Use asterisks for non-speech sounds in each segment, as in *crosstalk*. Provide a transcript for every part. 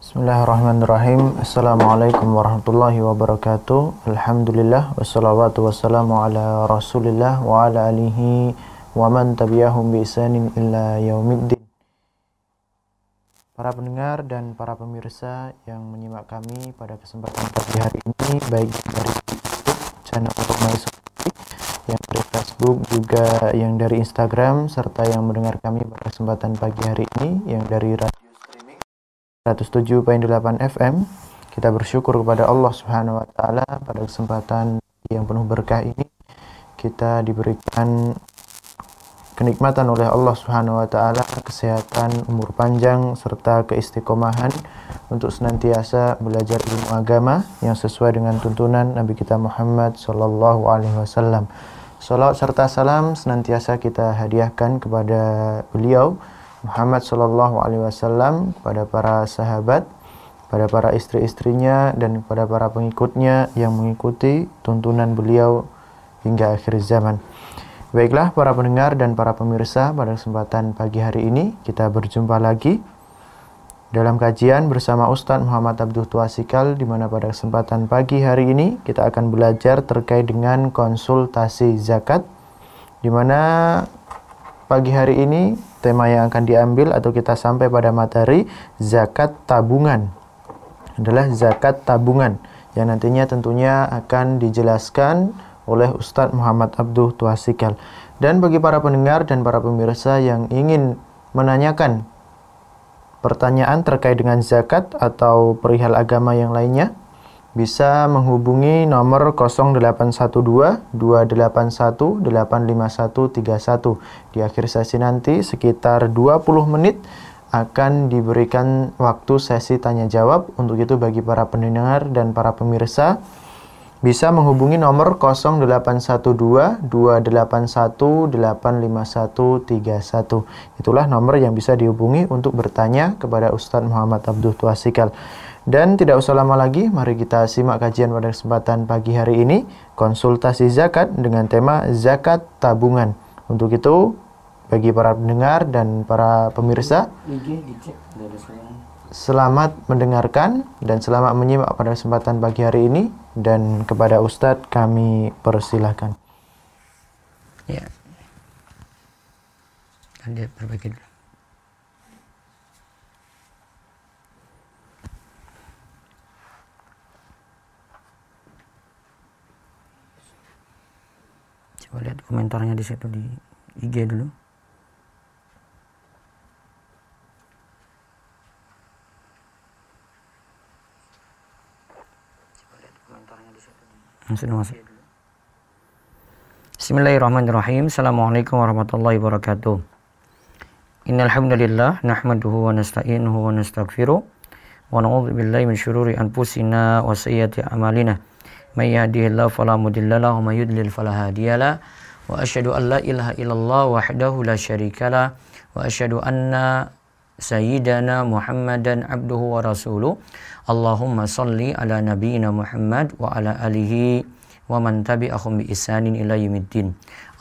Bismillahirrahmanirrahim. Assalamualaikum warahmatullahi wabarakatuh. Alhamdulillah Wassalamu'alaikum wassalamu ala Rasulillah wa ala alihi wa man tabi'ahum bi isanin illa yaumiddin. Para pendengar dan para pemirsa yang menyimak kami pada kesempatan pagi hari ini baik dari YouTube channel Rumah yang dari Facebook juga yang dari Instagram serta yang mendengar kami pada kesempatan pagi hari ini yang dari radio 107.8 FM. Kita bersyukur kepada Allah Subhanahu wa taala pada kesempatan yang penuh berkah ini kita diberikan kenikmatan oleh Allah Subhanahu wa taala, kesehatan, umur panjang serta keistiqomahan untuk senantiasa belajar ilmu agama yang sesuai dengan tuntunan Nabi kita Muhammad sallallahu alaihi wasallam. Salawat serta salam senantiasa kita hadiahkan kepada beliau Muhammad Shallallahu Alaihi Wasallam pada para sahabat, kepada para istri-istrinya dan kepada para pengikutnya yang mengikuti tuntunan beliau hingga akhir zaman. Baiklah para pendengar dan para pemirsa pada kesempatan pagi hari ini kita berjumpa lagi dalam kajian bersama Ustadz Muhammad Abdul Tuasikal di mana pada kesempatan pagi hari ini kita akan belajar terkait dengan konsultasi zakat di mana pagi hari ini tema yang akan diambil atau kita sampai pada materi zakat tabungan adalah zakat tabungan yang nantinya tentunya akan dijelaskan oleh Ustadz Muhammad Abduh Tuasikal. Dan bagi para pendengar dan para pemirsa yang ingin menanyakan pertanyaan terkait dengan zakat atau perihal agama yang lainnya, bisa menghubungi nomor 0812 281 85131. Di akhir sesi nanti sekitar 20 menit akan diberikan waktu sesi tanya jawab. Untuk itu bagi para pendengar dan para pemirsa bisa menghubungi nomor 0812 281 85131. Itulah nomor yang bisa dihubungi untuk bertanya kepada Ustadz Muhammad Abdul Tuasikal. Dan tidak usah lama lagi, mari kita simak kajian pada kesempatan pagi hari ini, konsultasi zakat dengan tema zakat tabungan. Untuk itu, bagi para pendengar dan para pemirsa, selamat mendengarkan dan selamat menyimak pada kesempatan pagi hari ini dan kepada Ustadz kami persilahkan. Ya. Anda berbagi dulu. coba lihat komentarnya di situ di IG dulu sudah masuk Bismillahirrahmanirrahim Assalamualaikum warahmatullahi wabarakatuh Innalhamdulillah Nahmaduhu wa nasta'inuhu wa nastaghfiruh Wa na'udzubillahi min syururi anfusina Wa sayyiati amalina من يهده الله فلا مضل له ومن يضلل فلا هادي له وأشهد أن لا إله إلا الله وحده لا شريك له وأشهد أن سيدنا محمدا عبده ورسوله اللهم صل على نبينا محمد وعلى آله ومن تبعهم بإحسان إلى يوم الدين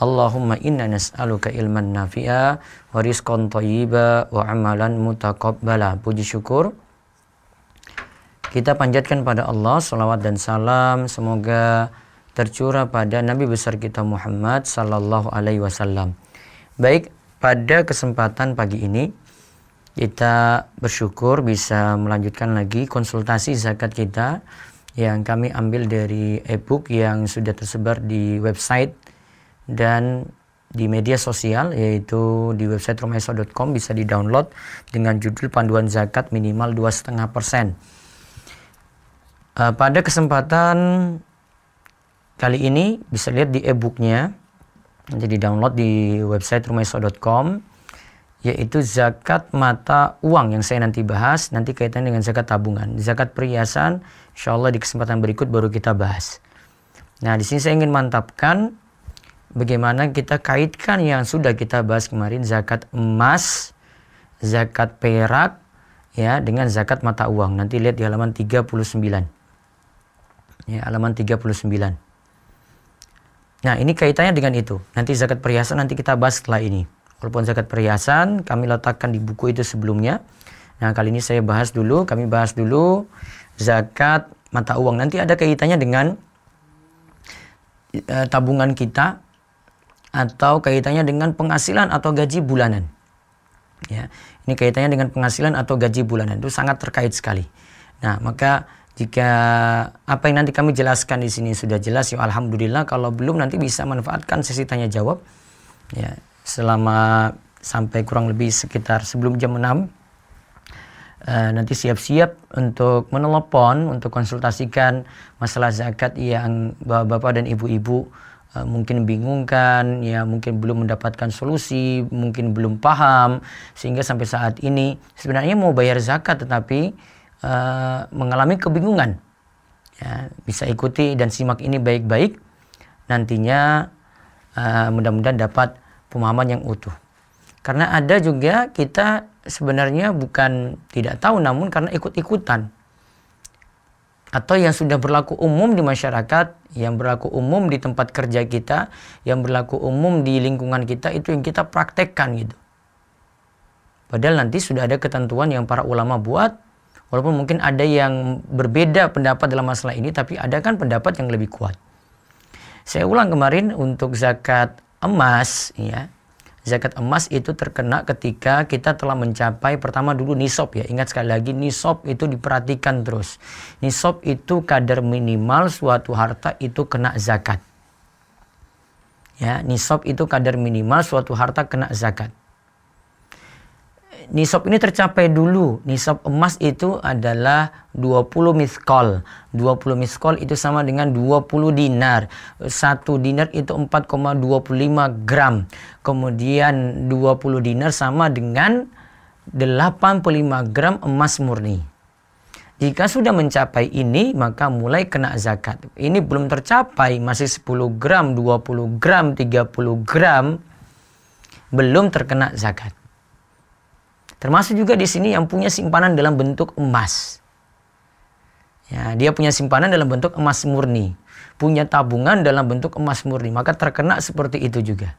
اللهم إنا نسألك ilman nafi'a ورزقا طيبا وعملا متقبلا puji syukur kita panjatkan pada Allah salawat dan salam semoga tercurah pada Nabi besar kita Muhammad sallallahu alaihi wasallam. Baik, pada kesempatan pagi ini kita bersyukur bisa melanjutkan lagi konsultasi zakat kita yang kami ambil dari e-book yang sudah tersebar di website dan di media sosial yaitu di website romeso.com bisa di-download dengan judul panduan zakat minimal 2,5 persen Eh, pada kesempatan kali ini bisa lihat di e-booknya, jadi download di website rumaiso.com, yaitu zakat mata uang yang saya nanti bahas, nanti kaitan dengan zakat tabungan. Zakat perhiasan, insya Allah di kesempatan berikut baru kita bahas. Nah, di sini saya ingin mantapkan bagaimana kita kaitkan yang sudah kita bahas kemarin zakat emas, zakat perak, ya dengan zakat mata uang. Nanti lihat di halaman 39 ya halaman 39. Nah, ini kaitannya dengan itu. Nanti zakat perhiasan nanti kita bahas setelah ini. Walaupun zakat perhiasan kami letakkan di buku itu sebelumnya. Nah, kali ini saya bahas dulu, kami bahas dulu zakat mata uang. Nanti ada kaitannya dengan e, tabungan kita atau kaitannya dengan penghasilan atau gaji bulanan. Ya. Ini kaitannya dengan penghasilan atau gaji bulanan. Itu sangat terkait sekali. Nah, maka jika apa yang nanti kami jelaskan di sini sudah jelas ya alhamdulillah kalau belum nanti bisa manfaatkan sesi tanya jawab ya selama sampai kurang lebih sekitar sebelum jam 6 uh, eh, nanti siap-siap untuk menelpon untuk konsultasikan masalah zakat yang bapak-bapak dan ibu-ibu uh, mungkin bingungkan ya mungkin belum mendapatkan solusi mungkin belum paham sehingga sampai saat ini sebenarnya mau bayar zakat tetapi uh, mengalami kebingungan, ya, bisa ikuti dan simak ini baik-baik. Nantinya uh, mudah-mudahan dapat pemahaman yang utuh. Karena ada juga kita sebenarnya bukan tidak tahu, namun karena ikut-ikutan atau yang sudah berlaku umum di masyarakat, yang berlaku umum di tempat kerja kita, yang berlaku umum di lingkungan kita itu yang kita praktekkan gitu. Padahal nanti sudah ada ketentuan yang para ulama buat Walaupun mungkin ada yang berbeda pendapat dalam masalah ini, tapi ada kan pendapat yang lebih kuat. Saya ulang kemarin untuk zakat emas, ya. Zakat emas itu terkena ketika kita telah mencapai pertama dulu nisab ya. Ingat sekali lagi nisab itu diperhatikan terus. Nisab itu kadar minimal suatu harta itu kena zakat. Ya, nisab itu kadar minimal suatu harta kena zakat. Nisab ini tercapai dulu. Nisab emas itu adalah 20 miskol. 20 miskol itu sama dengan 20 dinar. satu dinar itu 4,25 gram. Kemudian 20 dinar sama dengan 85 gram emas murni. Jika sudah mencapai ini, maka mulai kena zakat. Ini belum tercapai, masih 10 gram, 20 gram, 30 gram, belum terkena zakat. Termasuk juga di sini yang punya simpanan dalam bentuk emas. Ya, dia punya simpanan dalam bentuk emas murni, punya tabungan dalam bentuk emas murni, maka terkena seperti itu juga.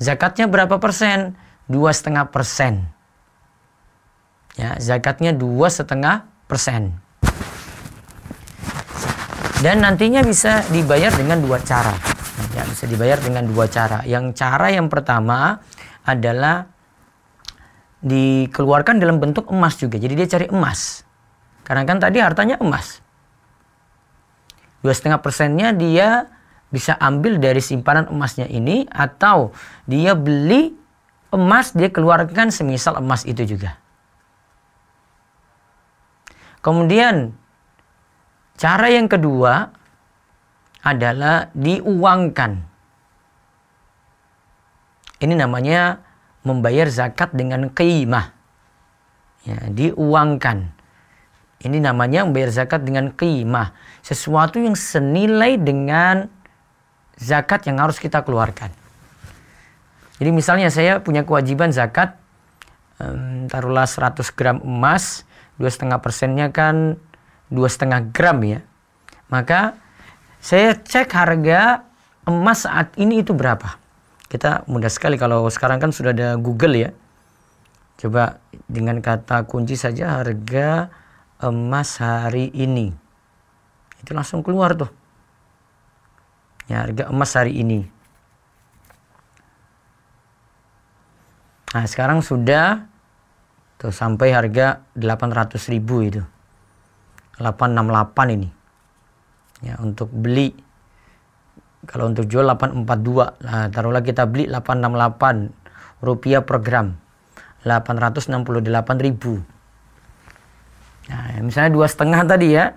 Zakatnya berapa persen? Dua setengah persen. Ya, zakatnya dua setengah persen. Dan nantinya bisa dibayar dengan dua cara. Ya, bisa dibayar dengan dua cara. Yang cara yang pertama adalah dikeluarkan dalam bentuk emas juga. Jadi dia cari emas. Karena kan tadi hartanya emas. Dua setengah persennya dia bisa ambil dari simpanan emasnya ini atau dia beli emas dia keluarkan semisal emas itu juga. Kemudian cara yang kedua adalah diuangkan. Ini namanya membayar zakat dengan qimah. Ya, diuangkan. Ini namanya membayar zakat dengan qimah. Sesuatu yang senilai dengan zakat yang harus kita keluarkan. Jadi misalnya saya punya kewajiban zakat um, taruhlah 100 gram emas, dua setengah persennya kan dua setengah gram ya. Maka saya cek harga emas saat ini itu berapa kita mudah sekali kalau sekarang kan sudah ada Google ya coba dengan kata kunci saja harga emas hari ini itu langsung keluar tuh ya harga emas hari ini nah sekarang sudah tuh sampai harga ratus ribu itu 868 ini ya untuk beli kalau untuk jual 842, nah taruhlah kita beli 868 rupiah per gram. 868 ribu. Nah, ya, misalnya dua setengah tadi ya,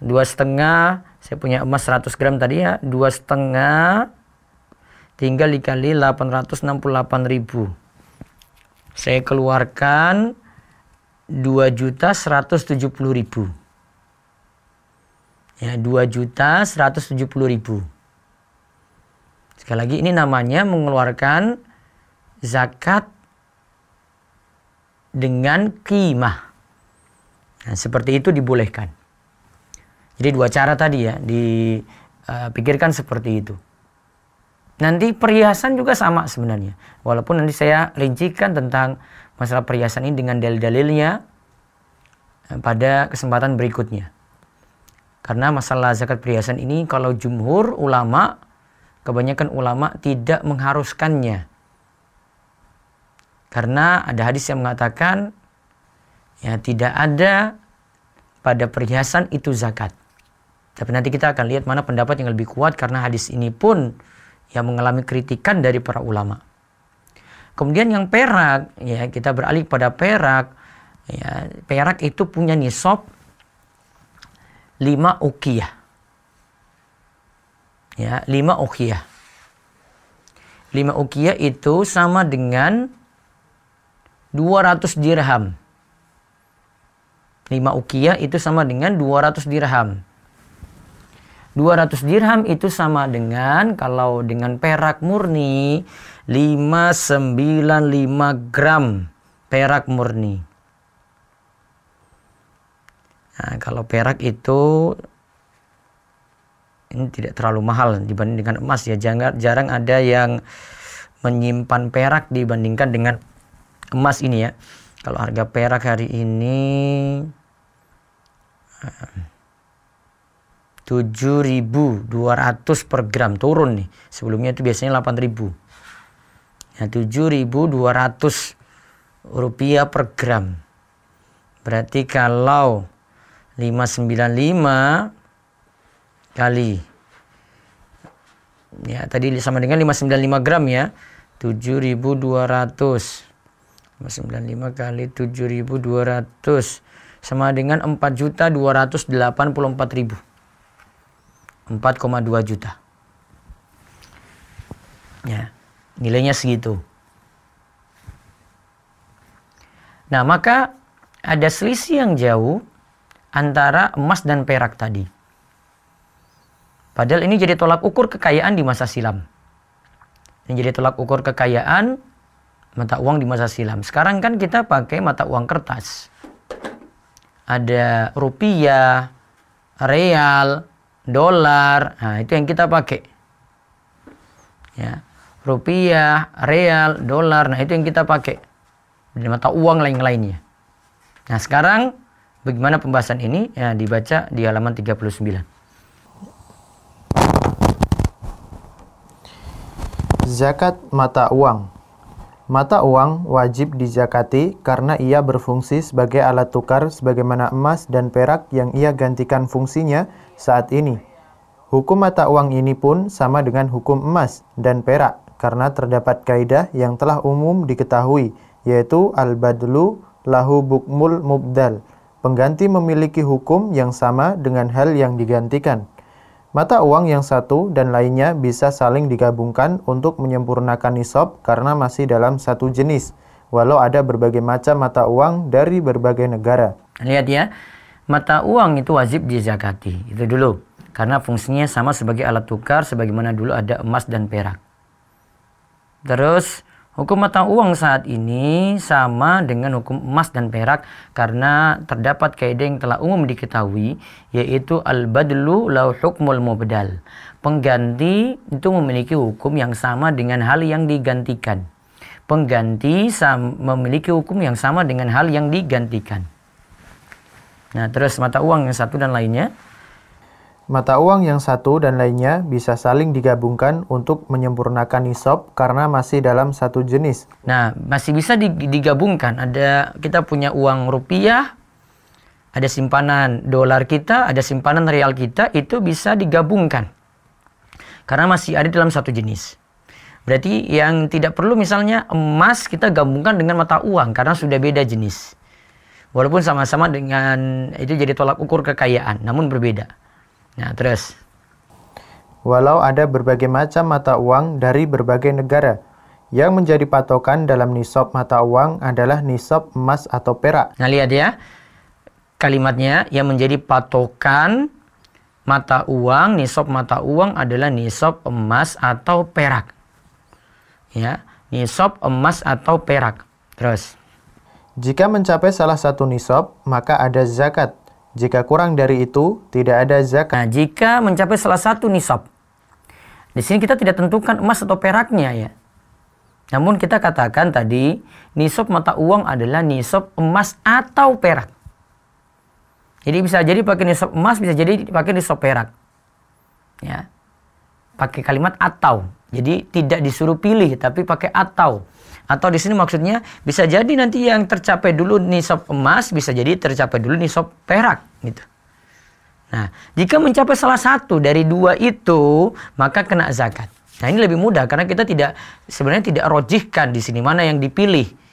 dua setengah saya punya emas 100 gram tadi ya, dua setengah tinggal dikali 868 ribu. Saya keluarkan 2 juta 170 ribu. Ya, 2 juta 170 ribu. Sekali lagi ini namanya mengeluarkan zakat dengan kimah. Nah, seperti itu dibolehkan. Jadi dua cara tadi ya, dipikirkan eh, seperti itu. Nanti perhiasan juga sama sebenarnya. Walaupun nanti saya rincikan tentang masalah perhiasan ini dengan dalil-dalilnya eh, pada kesempatan berikutnya. Karena masalah zakat perhiasan ini kalau jumhur ulama kebanyakan ulama tidak mengharuskannya. Karena ada hadis yang mengatakan ya tidak ada pada perhiasan itu zakat. Tapi nanti kita akan lihat mana pendapat yang lebih kuat karena hadis ini pun yang mengalami kritikan dari para ulama. Kemudian yang perak, ya kita beralih pada perak. Ya, perak itu punya nisab lima ukiyah ya lima ukiyah lima ukiyah itu sama dengan 200 dirham lima ukiyah itu sama dengan 200 dirham 200 dirham itu sama dengan kalau dengan perak murni 595 gram perak murni. Nah, kalau perak itu ini tidak terlalu mahal dibandingkan emas ya jangan jarang ada yang menyimpan perak dibandingkan dengan emas ini ya kalau harga perak hari ini 7.200 eh, per gram turun nih sebelumnya itu biasanya 8.000 ya 7.200 rupiah per gram berarti kalau 595 kali ya tadi sama dengan 595 gram ya 7200 595 kali 7200 sama dengan 4.284.000 4,2 juta ya nilainya segitu nah maka ada selisih yang jauh antara emas dan perak tadi Padahal ini jadi tolak ukur kekayaan di masa silam. Ini jadi tolak ukur kekayaan mata uang di masa silam. Sekarang kan kita pakai mata uang kertas. Ada rupiah, real, dolar. Nah, itu yang kita pakai. Ya. Rupiah, real, dolar. Nah, itu yang kita pakai. Di mata uang lain-lainnya. Nah, sekarang bagaimana pembahasan ini? Ya, dibaca di halaman 39. Zakat mata uang. Mata uang wajib dizakati karena ia berfungsi sebagai alat tukar sebagaimana emas dan perak yang ia gantikan fungsinya saat ini. Hukum mata uang ini pun sama dengan hukum emas dan perak karena terdapat kaidah yang telah umum diketahui yaitu al-badlu lahu bukmul mubdal. Pengganti memiliki hukum yang sama dengan hal yang digantikan. Mata uang yang satu dan lainnya bisa saling digabungkan untuk menyempurnakan nisab karena masih dalam satu jenis, walau ada berbagai macam mata uang dari berbagai negara. Lihat ya, mata uang itu wajib dizakati. Itu dulu. Karena fungsinya sama sebagai alat tukar sebagaimana dulu ada emas dan perak. Terus Hukum mata uang saat ini sama dengan hukum emas dan perak karena terdapat kaidah yang telah umum diketahui yaitu al-badlu lau hukmul mubdal. Pengganti itu memiliki hukum yang sama dengan hal yang digantikan. Pengganti memiliki hukum yang sama dengan hal yang digantikan. Nah, terus mata uang yang satu dan lainnya Mata uang yang satu dan lainnya bisa saling digabungkan untuk menyempurnakan nisab karena masih dalam satu jenis. Nah, masih bisa digabungkan. Ada kita punya uang rupiah, ada simpanan dolar kita, ada simpanan real kita, itu bisa digabungkan. Karena masih ada dalam satu jenis. Berarti yang tidak perlu misalnya emas kita gabungkan dengan mata uang karena sudah beda jenis. Walaupun sama-sama dengan itu jadi tolak ukur kekayaan, namun berbeda. Nah, terus. Walau ada berbagai macam mata uang dari berbagai negara, yang menjadi patokan dalam nisab mata uang adalah nisab emas atau perak. Nah, lihat ya. Kalimatnya yang menjadi patokan mata uang, nisab mata uang adalah nisab emas atau perak. Ya, nisab emas atau perak. Terus. Jika mencapai salah satu nisab, maka ada zakat jika kurang dari itu, tidak ada zakat. Nah, jika mencapai salah satu nisab, di sini kita tidak tentukan emas atau peraknya ya. Namun kita katakan tadi, nisab mata uang adalah nisab emas atau perak. Jadi bisa jadi pakai nisab emas, bisa jadi pakai nisab perak. Ya. Pakai kalimat atau. Jadi tidak disuruh pilih, tapi pakai atau. Atau di sini maksudnya bisa jadi nanti yang tercapai dulu nisab emas bisa jadi tercapai dulu nisab perak gitu. Nah, jika mencapai salah satu dari dua itu, maka kena zakat. Nah, ini lebih mudah karena kita tidak sebenarnya tidak rojihkan di sini mana yang dipilih.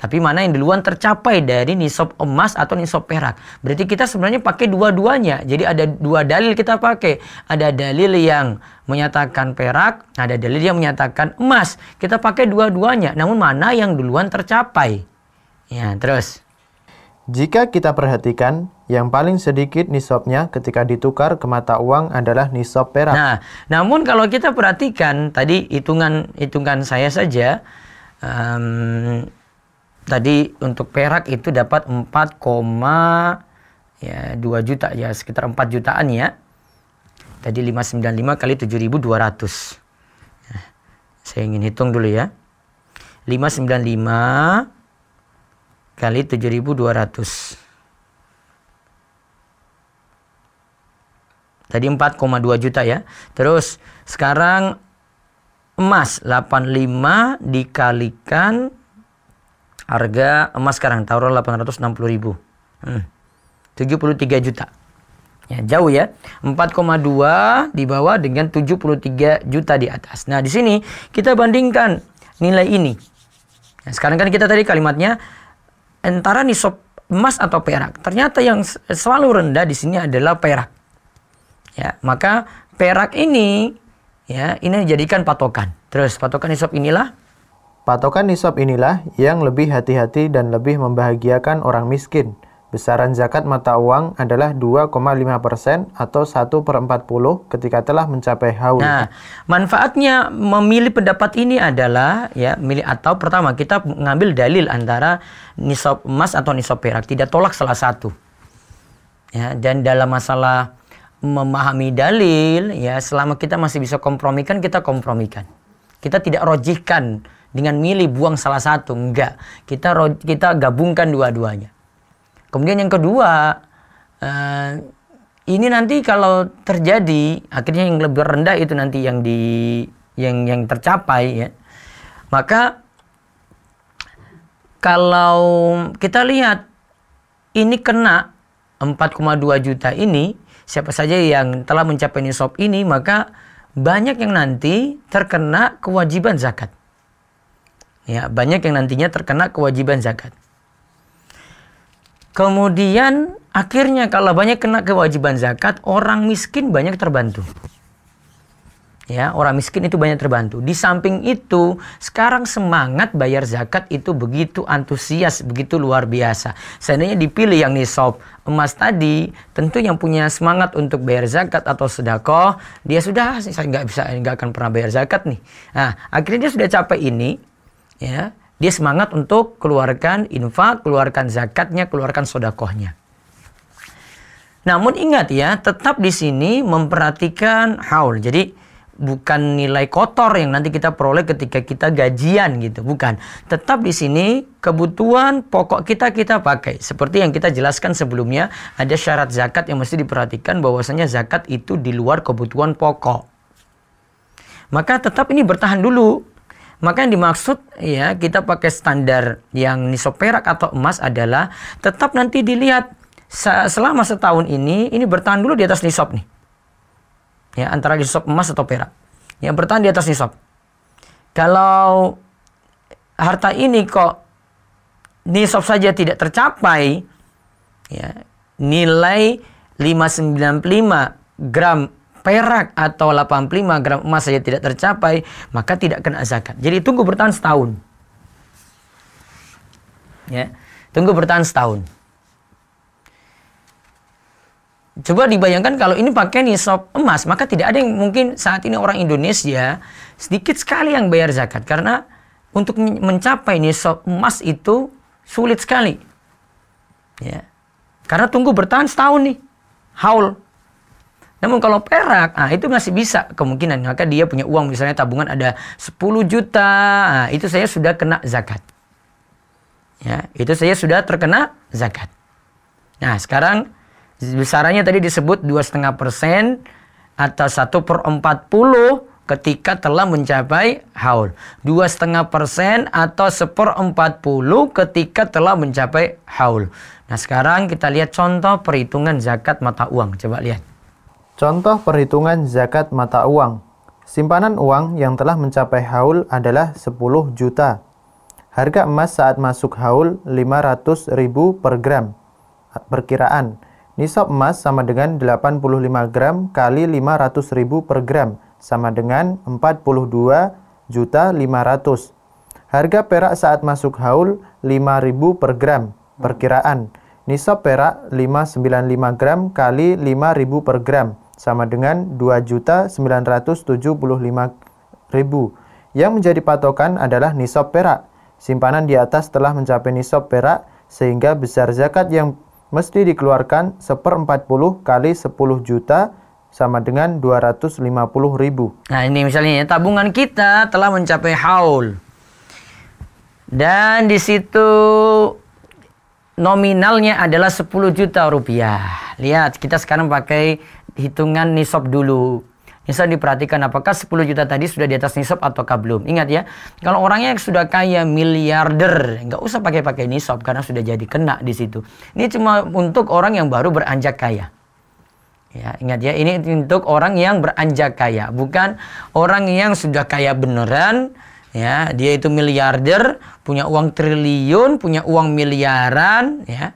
Tapi mana yang duluan tercapai dari nisop emas atau nisop perak. Berarti kita sebenarnya pakai dua-duanya. Jadi ada dua dalil kita pakai. Ada dalil yang menyatakan perak, ada dalil yang menyatakan emas. Kita pakai dua-duanya. Namun mana yang duluan tercapai? Ya, terus. Jika kita perhatikan, yang paling sedikit nisopnya ketika ditukar ke mata uang adalah nisop perak. Nah, namun kalau kita perhatikan tadi hitungan hitungan saya saja um, tadi untuk perak itu dapat 4, ya 2 juta ya sekitar 4 jutaan ya. Tadi 595 kali 7200. Ya, saya ingin hitung dulu ya. 595 kali 7200. Tadi 4,2 juta ya. Terus sekarang emas 85 dikalikan harga emas sekarang tahun 860 ribu hmm. 73 juta ya jauh ya 4,2 di bawah dengan 73 juta di atas nah di sini kita bandingkan nilai ini nah, sekarang kan kita tadi kalimatnya antara nisab emas atau perak ternyata yang selalu rendah di sini adalah perak ya maka perak ini ya ini dijadikan patokan terus patokan nisab inilah Patokan nisab inilah yang lebih hati-hati dan lebih membahagiakan orang miskin. Besaran zakat mata uang adalah 2,5% atau 1 per 40 ketika telah mencapai haul. Nah, manfaatnya memilih pendapat ini adalah ya milih atau pertama kita mengambil dalil antara nisab emas atau nisab perak, tidak tolak salah satu. Ya, dan dalam masalah memahami dalil ya selama kita masih bisa kompromikan kita kompromikan. Kita tidak rojihkan dengan milih buang salah satu enggak kita kita gabungkan dua-duanya kemudian yang kedua eh, ini nanti kalau terjadi akhirnya yang lebih rendah itu nanti yang di yang yang tercapai ya maka kalau kita lihat ini kena 4,2 juta ini siapa saja yang telah mencapai nisab ini maka banyak yang nanti terkena kewajiban zakat Ya, banyak yang nantinya terkena kewajiban zakat. Kemudian akhirnya kalau banyak kena kewajiban zakat, orang miskin banyak terbantu. Ya, orang miskin itu banyak terbantu. Di samping itu, sekarang semangat bayar zakat itu begitu antusias, begitu luar biasa. Seandainya dipilih yang nisab emas tadi, tentu yang punya semangat untuk bayar zakat atau sedekah, dia sudah ah, saya nggak bisa nggak akan pernah bayar zakat nih. Nah, akhirnya dia sudah capek ini, ya dia semangat untuk keluarkan infak, keluarkan zakatnya, keluarkan sodakohnya. Namun ingat ya, tetap di sini memperhatikan haul. Jadi bukan nilai kotor yang nanti kita peroleh ketika kita gajian gitu, bukan. Tetap di sini kebutuhan pokok kita kita pakai. Seperti yang kita jelaskan sebelumnya, ada syarat zakat yang mesti diperhatikan bahwasanya zakat itu di luar kebutuhan pokok. Maka tetap ini bertahan dulu maka yang dimaksud ya kita pakai standar yang nisop perak atau emas adalah tetap nanti dilihat selama setahun ini ini bertahan dulu di atas nisop nih. Ya, antara nisop emas atau perak. Yang bertahan di atas nisop. Kalau harta ini kok nisop saja tidak tercapai ya, nilai 595 gram perak atau 85 gram emas saja tidak tercapai, maka tidak kena zakat. Jadi tunggu bertahan setahun. Ya, tunggu bertahan setahun. Coba dibayangkan kalau ini pakai nisab emas, maka tidak ada yang mungkin saat ini orang Indonesia sedikit sekali yang bayar zakat karena untuk mencapai nisab emas itu sulit sekali. Ya. Karena tunggu bertahan setahun nih. Haul namun kalau perak, nah itu masih bisa kemungkinan. Maka dia punya uang misalnya tabungan ada 10 juta, nah, itu saya sudah kena zakat. Ya, itu saya sudah terkena zakat. Nah, sekarang besarannya tadi disebut 2,5 persen atau 1 per 40 ketika telah mencapai haul. 2,5 persen atau 1 per 40 ketika telah mencapai haul. Nah, sekarang kita lihat contoh perhitungan zakat mata uang. Coba lihat. Contoh perhitungan zakat mata uang. Simpanan uang yang telah mencapai haul adalah 10 juta. Harga emas saat masuk haul 500 ribu per gram. Perkiraan, nisab emas sama dengan 85 gram kali 500 ribu per gram, sama dengan 42 juta 500. Harga perak saat masuk haul ribu per gram. Perkiraan, nisab perak 595 gram kali ribu per gram, sama dengan 2.975.000. Yang menjadi patokan adalah nisab perak. Simpanan di atas telah mencapai nisab perak sehingga besar zakat yang mesti dikeluarkan 1/40 kali 10 juta sama dengan puluh ribu. Nah ini misalnya ya, tabungan kita telah mencapai haul. Dan di situ nominalnya adalah 10 juta rupiah. Lihat, kita sekarang pakai hitungan nisab dulu. Nisab diperhatikan apakah 10 juta tadi sudah di atas nisab ataukah belum. Ingat ya, kalau orangnya yang sudah kaya miliarder, nggak usah pakai-pakai nisab karena sudah jadi kena di situ. Ini cuma untuk orang yang baru beranjak kaya. Ya, ingat ya, ini untuk orang yang beranjak kaya, bukan orang yang sudah kaya beneran, ya dia itu miliarder punya uang triliun punya uang miliaran ya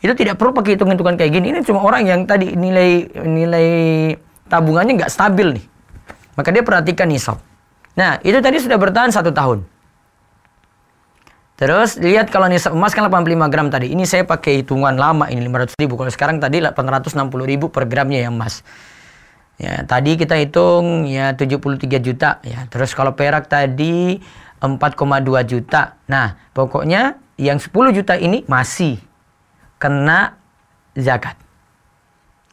itu tidak perlu pakai hitung-hitungan kayak gini ini cuma orang yang tadi nilai nilai tabungannya nggak stabil nih maka dia perhatikan nih sob nah itu tadi sudah bertahan satu tahun terus lihat kalau nisab emas kan 85 gram tadi ini saya pakai hitungan lama ini 500 ribu kalau sekarang tadi 860 ribu per gramnya ya emas Ya, tadi kita hitung ya 73 juta ya. Terus kalau perak tadi 4,2 juta. Nah, pokoknya yang 10 juta ini masih kena zakat.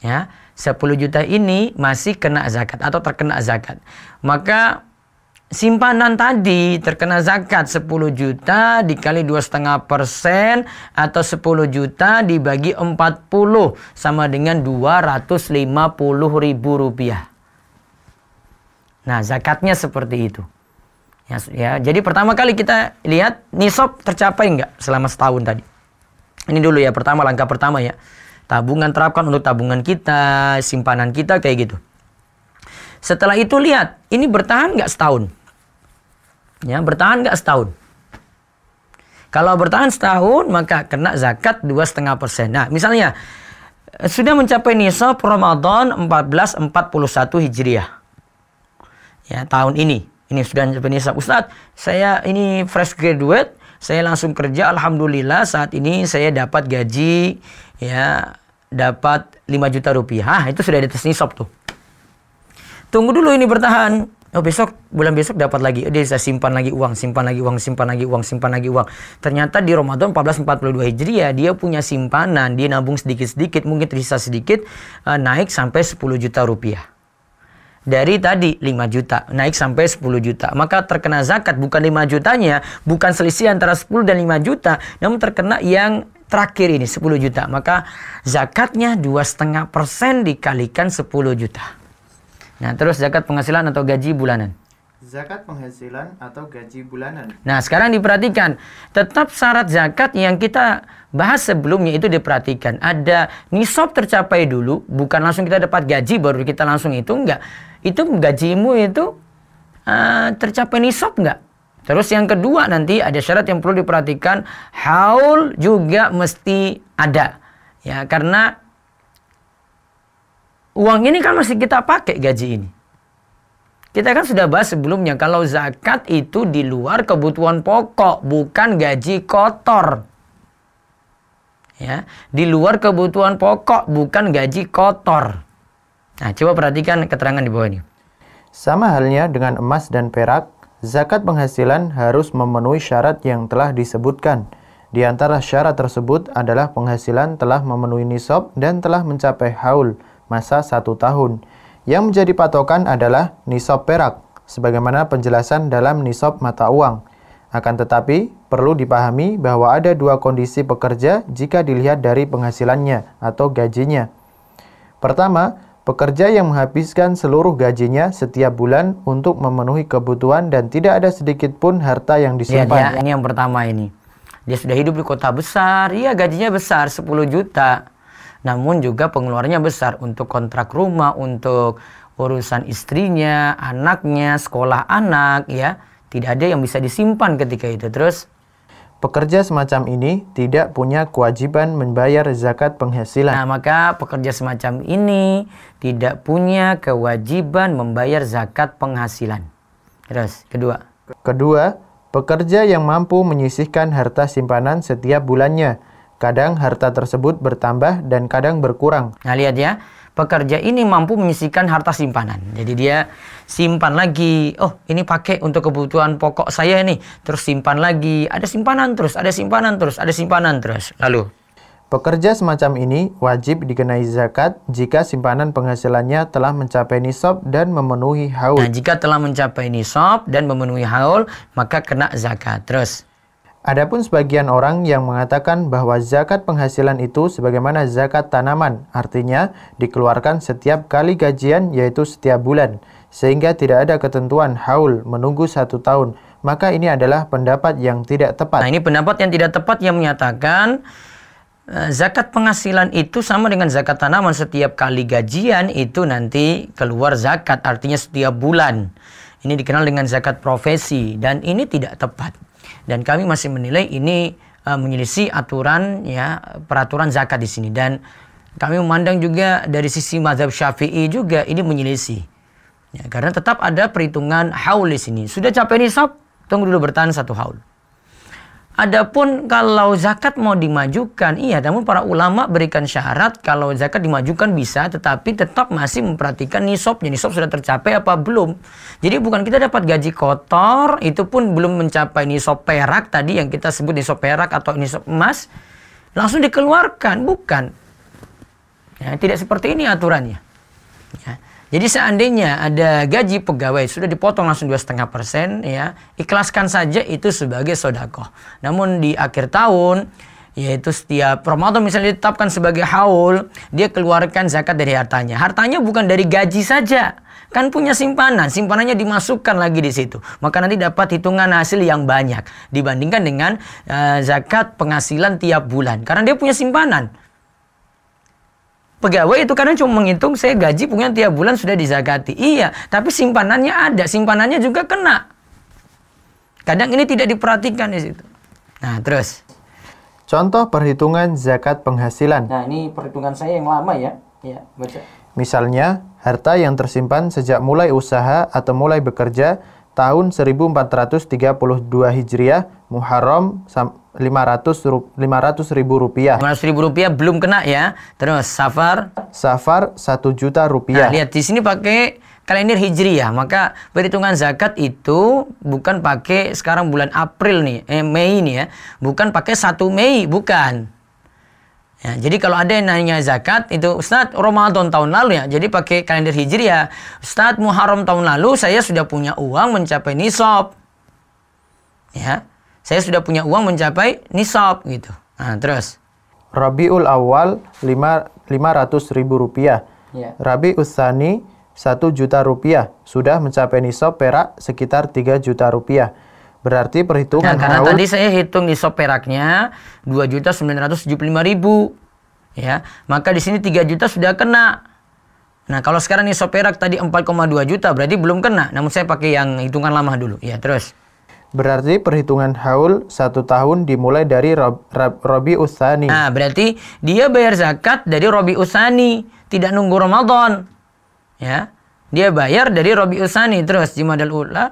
Ya, 10 juta ini masih kena zakat atau terkena zakat. Maka simpanan tadi terkena zakat 10 juta dikali dua setengah persen atau 10 juta dibagi 40 sama dengan 250 ribu rupiah. Nah zakatnya seperti itu. Ya, ya, jadi pertama kali kita lihat nisab tercapai nggak selama setahun tadi. Ini dulu ya pertama langkah pertama ya. Tabungan terapkan untuk tabungan kita, simpanan kita kayak gitu. Setelah itu lihat, ini bertahan nggak setahun? Ya, bertahan nggak setahun? Kalau bertahan setahun, maka kena zakat 2,5 persen. Nah, misalnya, sudah mencapai nisab Ramadan 1441 Hijriah. Ya, tahun ini. Ini sudah mencapai nisab. Ustaz, saya ini fresh graduate, saya langsung kerja, Alhamdulillah saat ini saya dapat gaji, ya, dapat 5 juta rupiah. Hah, itu sudah di atas nisab tuh. Tunggu dulu ini bertahan. Oh besok bulan besok dapat lagi. Eh, dia bisa simpan lagi uang, simpan lagi uang, simpan lagi uang, simpan lagi uang. Ternyata di Ramadan 1442 Hijriah ya, dia punya simpanan, dia nabung sedikit-sedikit, mungkin tersisa sedikit, uh, naik sampai 10 juta rupiah. Dari tadi 5 juta, naik sampai 10 juta. Maka terkena zakat bukan 5 jutanya, bukan selisih antara 10 dan 5 juta, namun terkena yang terakhir ini 10 juta. Maka zakatnya 2,5% dikalikan 10 juta. Nah, terus zakat penghasilan atau gaji bulanan. Zakat penghasilan atau gaji bulanan. Nah, sekarang diperhatikan, tetap syarat zakat yang kita bahas sebelumnya itu diperhatikan. Ada nisab tercapai dulu, bukan langsung kita dapat gaji baru kita langsung itu enggak. Itu gajimu itu uh, tercapai nisab enggak? Terus yang kedua nanti ada syarat yang perlu diperhatikan, haul juga mesti ada. Ya, karena uang ini kan masih kita pakai gaji ini. Kita kan sudah bahas sebelumnya kalau zakat itu di luar kebutuhan pokok, bukan gaji kotor. Ya, di luar kebutuhan pokok, bukan gaji kotor. Nah, coba perhatikan keterangan di bawah ini. Sama halnya dengan emas dan perak, zakat penghasilan harus memenuhi syarat yang telah disebutkan. Di antara syarat tersebut adalah penghasilan telah memenuhi nisab dan telah mencapai haul, masa satu tahun. Yang menjadi patokan adalah nisab perak, sebagaimana penjelasan dalam nisab mata uang. Akan tetapi, perlu dipahami bahwa ada dua kondisi pekerja jika dilihat dari penghasilannya atau gajinya. Pertama, pekerja yang menghabiskan seluruh gajinya setiap bulan untuk memenuhi kebutuhan dan tidak ada sedikit pun harta yang iya, disimpan. Ya, ini yang pertama ini. Dia sudah hidup di kota besar, iya gajinya besar 10 juta namun juga pengeluarannya besar untuk kontrak rumah, untuk urusan istrinya, anaknya, sekolah anak ya. Tidak ada yang bisa disimpan ketika itu. Terus Pekerja semacam ini tidak punya kewajiban membayar zakat penghasilan. Nah, maka pekerja semacam ini tidak punya kewajiban membayar zakat penghasilan. Terus, kedua. Kedua, pekerja yang mampu menyisihkan harta simpanan setiap bulannya Kadang harta tersebut bertambah dan kadang berkurang. Nah, lihat ya. Pekerja ini mampu menyisihkan harta simpanan. Jadi dia simpan lagi. Oh, ini pakai untuk kebutuhan pokok saya nih. Terus simpan lagi. Ada simpanan terus, ada simpanan terus, ada simpanan terus. Lalu Pekerja semacam ini wajib dikenai zakat jika simpanan penghasilannya telah mencapai nisab dan memenuhi haul. Nah, jika telah mencapai nisab dan memenuhi haul, maka kena zakat. Terus. Adapun sebagian orang yang mengatakan bahwa zakat penghasilan itu sebagaimana zakat tanaman, artinya dikeluarkan setiap kali gajian yaitu setiap bulan, sehingga tidak ada ketentuan haul menunggu satu tahun, maka ini adalah pendapat yang tidak tepat. Nah ini pendapat yang tidak tepat yang menyatakan eh, zakat penghasilan itu sama dengan zakat tanaman setiap kali gajian itu nanti keluar zakat artinya setiap bulan. Ini dikenal dengan zakat profesi dan ini tidak tepat dan kami masih menilai ini uh, menyelisih aturan ya peraturan zakat di sini dan kami memandang juga dari sisi mazhab Syafi'i juga ini menyelisi Ya, karena tetap ada perhitungan haul di sini. Sudah capai nisab, tunggu dulu bertahan satu haul. Adapun kalau zakat mau dimajukan, iya namun para ulama berikan syarat kalau zakat dimajukan bisa tetapi tetap masih memperhatikan Jadi Nisab sudah tercapai apa belum. Jadi bukan kita dapat gaji kotor itu pun belum mencapai nisab perak tadi yang kita sebut nisab perak atau nisab emas langsung dikeluarkan, bukan. Ya, tidak seperti ini aturannya. Ya. Jadi seandainya ada gaji pegawai sudah dipotong langsung dua setengah persen, ya ikhlaskan saja itu sebagai sodako. Namun di akhir tahun, yaitu setiap Ramadan misalnya ditetapkan sebagai haul, dia keluarkan zakat dari hartanya. Hartanya bukan dari gaji saja, kan punya simpanan, simpanannya dimasukkan lagi di situ. Maka nanti dapat hitungan hasil yang banyak dibandingkan dengan uh, zakat penghasilan tiap bulan, karena dia punya simpanan. Pegawai itu kadang cuma menghitung saya gaji punya tiap bulan sudah dizakati. Iya, tapi simpanannya ada, simpanannya juga kena. Kadang ini tidak diperhatikan di situ. Nah, terus. Contoh perhitungan zakat penghasilan. Nah, ini perhitungan saya yang lama ya. Ya, baca. Misalnya, harta yang tersimpan sejak mulai usaha atau mulai bekerja tahun 1432 Hijriah Muharram 500 500 ribu rupiah. 500 ribu rupiah belum kena ya. Terus safar. Safar 1 juta rupiah. Nah, lihat di sini pakai kalender hijriah. Maka perhitungan zakat itu bukan pakai sekarang bulan April nih, eh Mei nih ya. Bukan pakai 1 Mei, bukan. Ya, jadi kalau ada yang nanya zakat itu Ustaz Ramadan tahun lalu ya. Jadi pakai kalender Hijriah. Ustaz Muharram tahun lalu saya sudah punya uang mencapai nisab. Ya. Saya sudah punya uang mencapai nisab gitu. Nah, terus Rabiul Awal lima 500 ribu rupiah. Ya. Rabi Usani 1 juta rupiah. Sudah mencapai nisab perak sekitar 3 juta rupiah. Berarti perhitungan nah, karena haul... tadi saya hitung puluh lima 2.975.000 ya. Maka di sini 3 juta sudah kena. Nah, kalau sekarang tadi empat tadi 4,2 juta berarti belum kena. Namun saya pakai yang hitungan lama dulu. Ya, terus. Berarti perhitungan haul satu tahun dimulai dari Rob, Rob, Robi Usani. Nah, berarti dia bayar zakat dari Robi Usani, tidak nunggu Ramadan. Ya. Dia bayar dari Robi Usani terus modal Ula.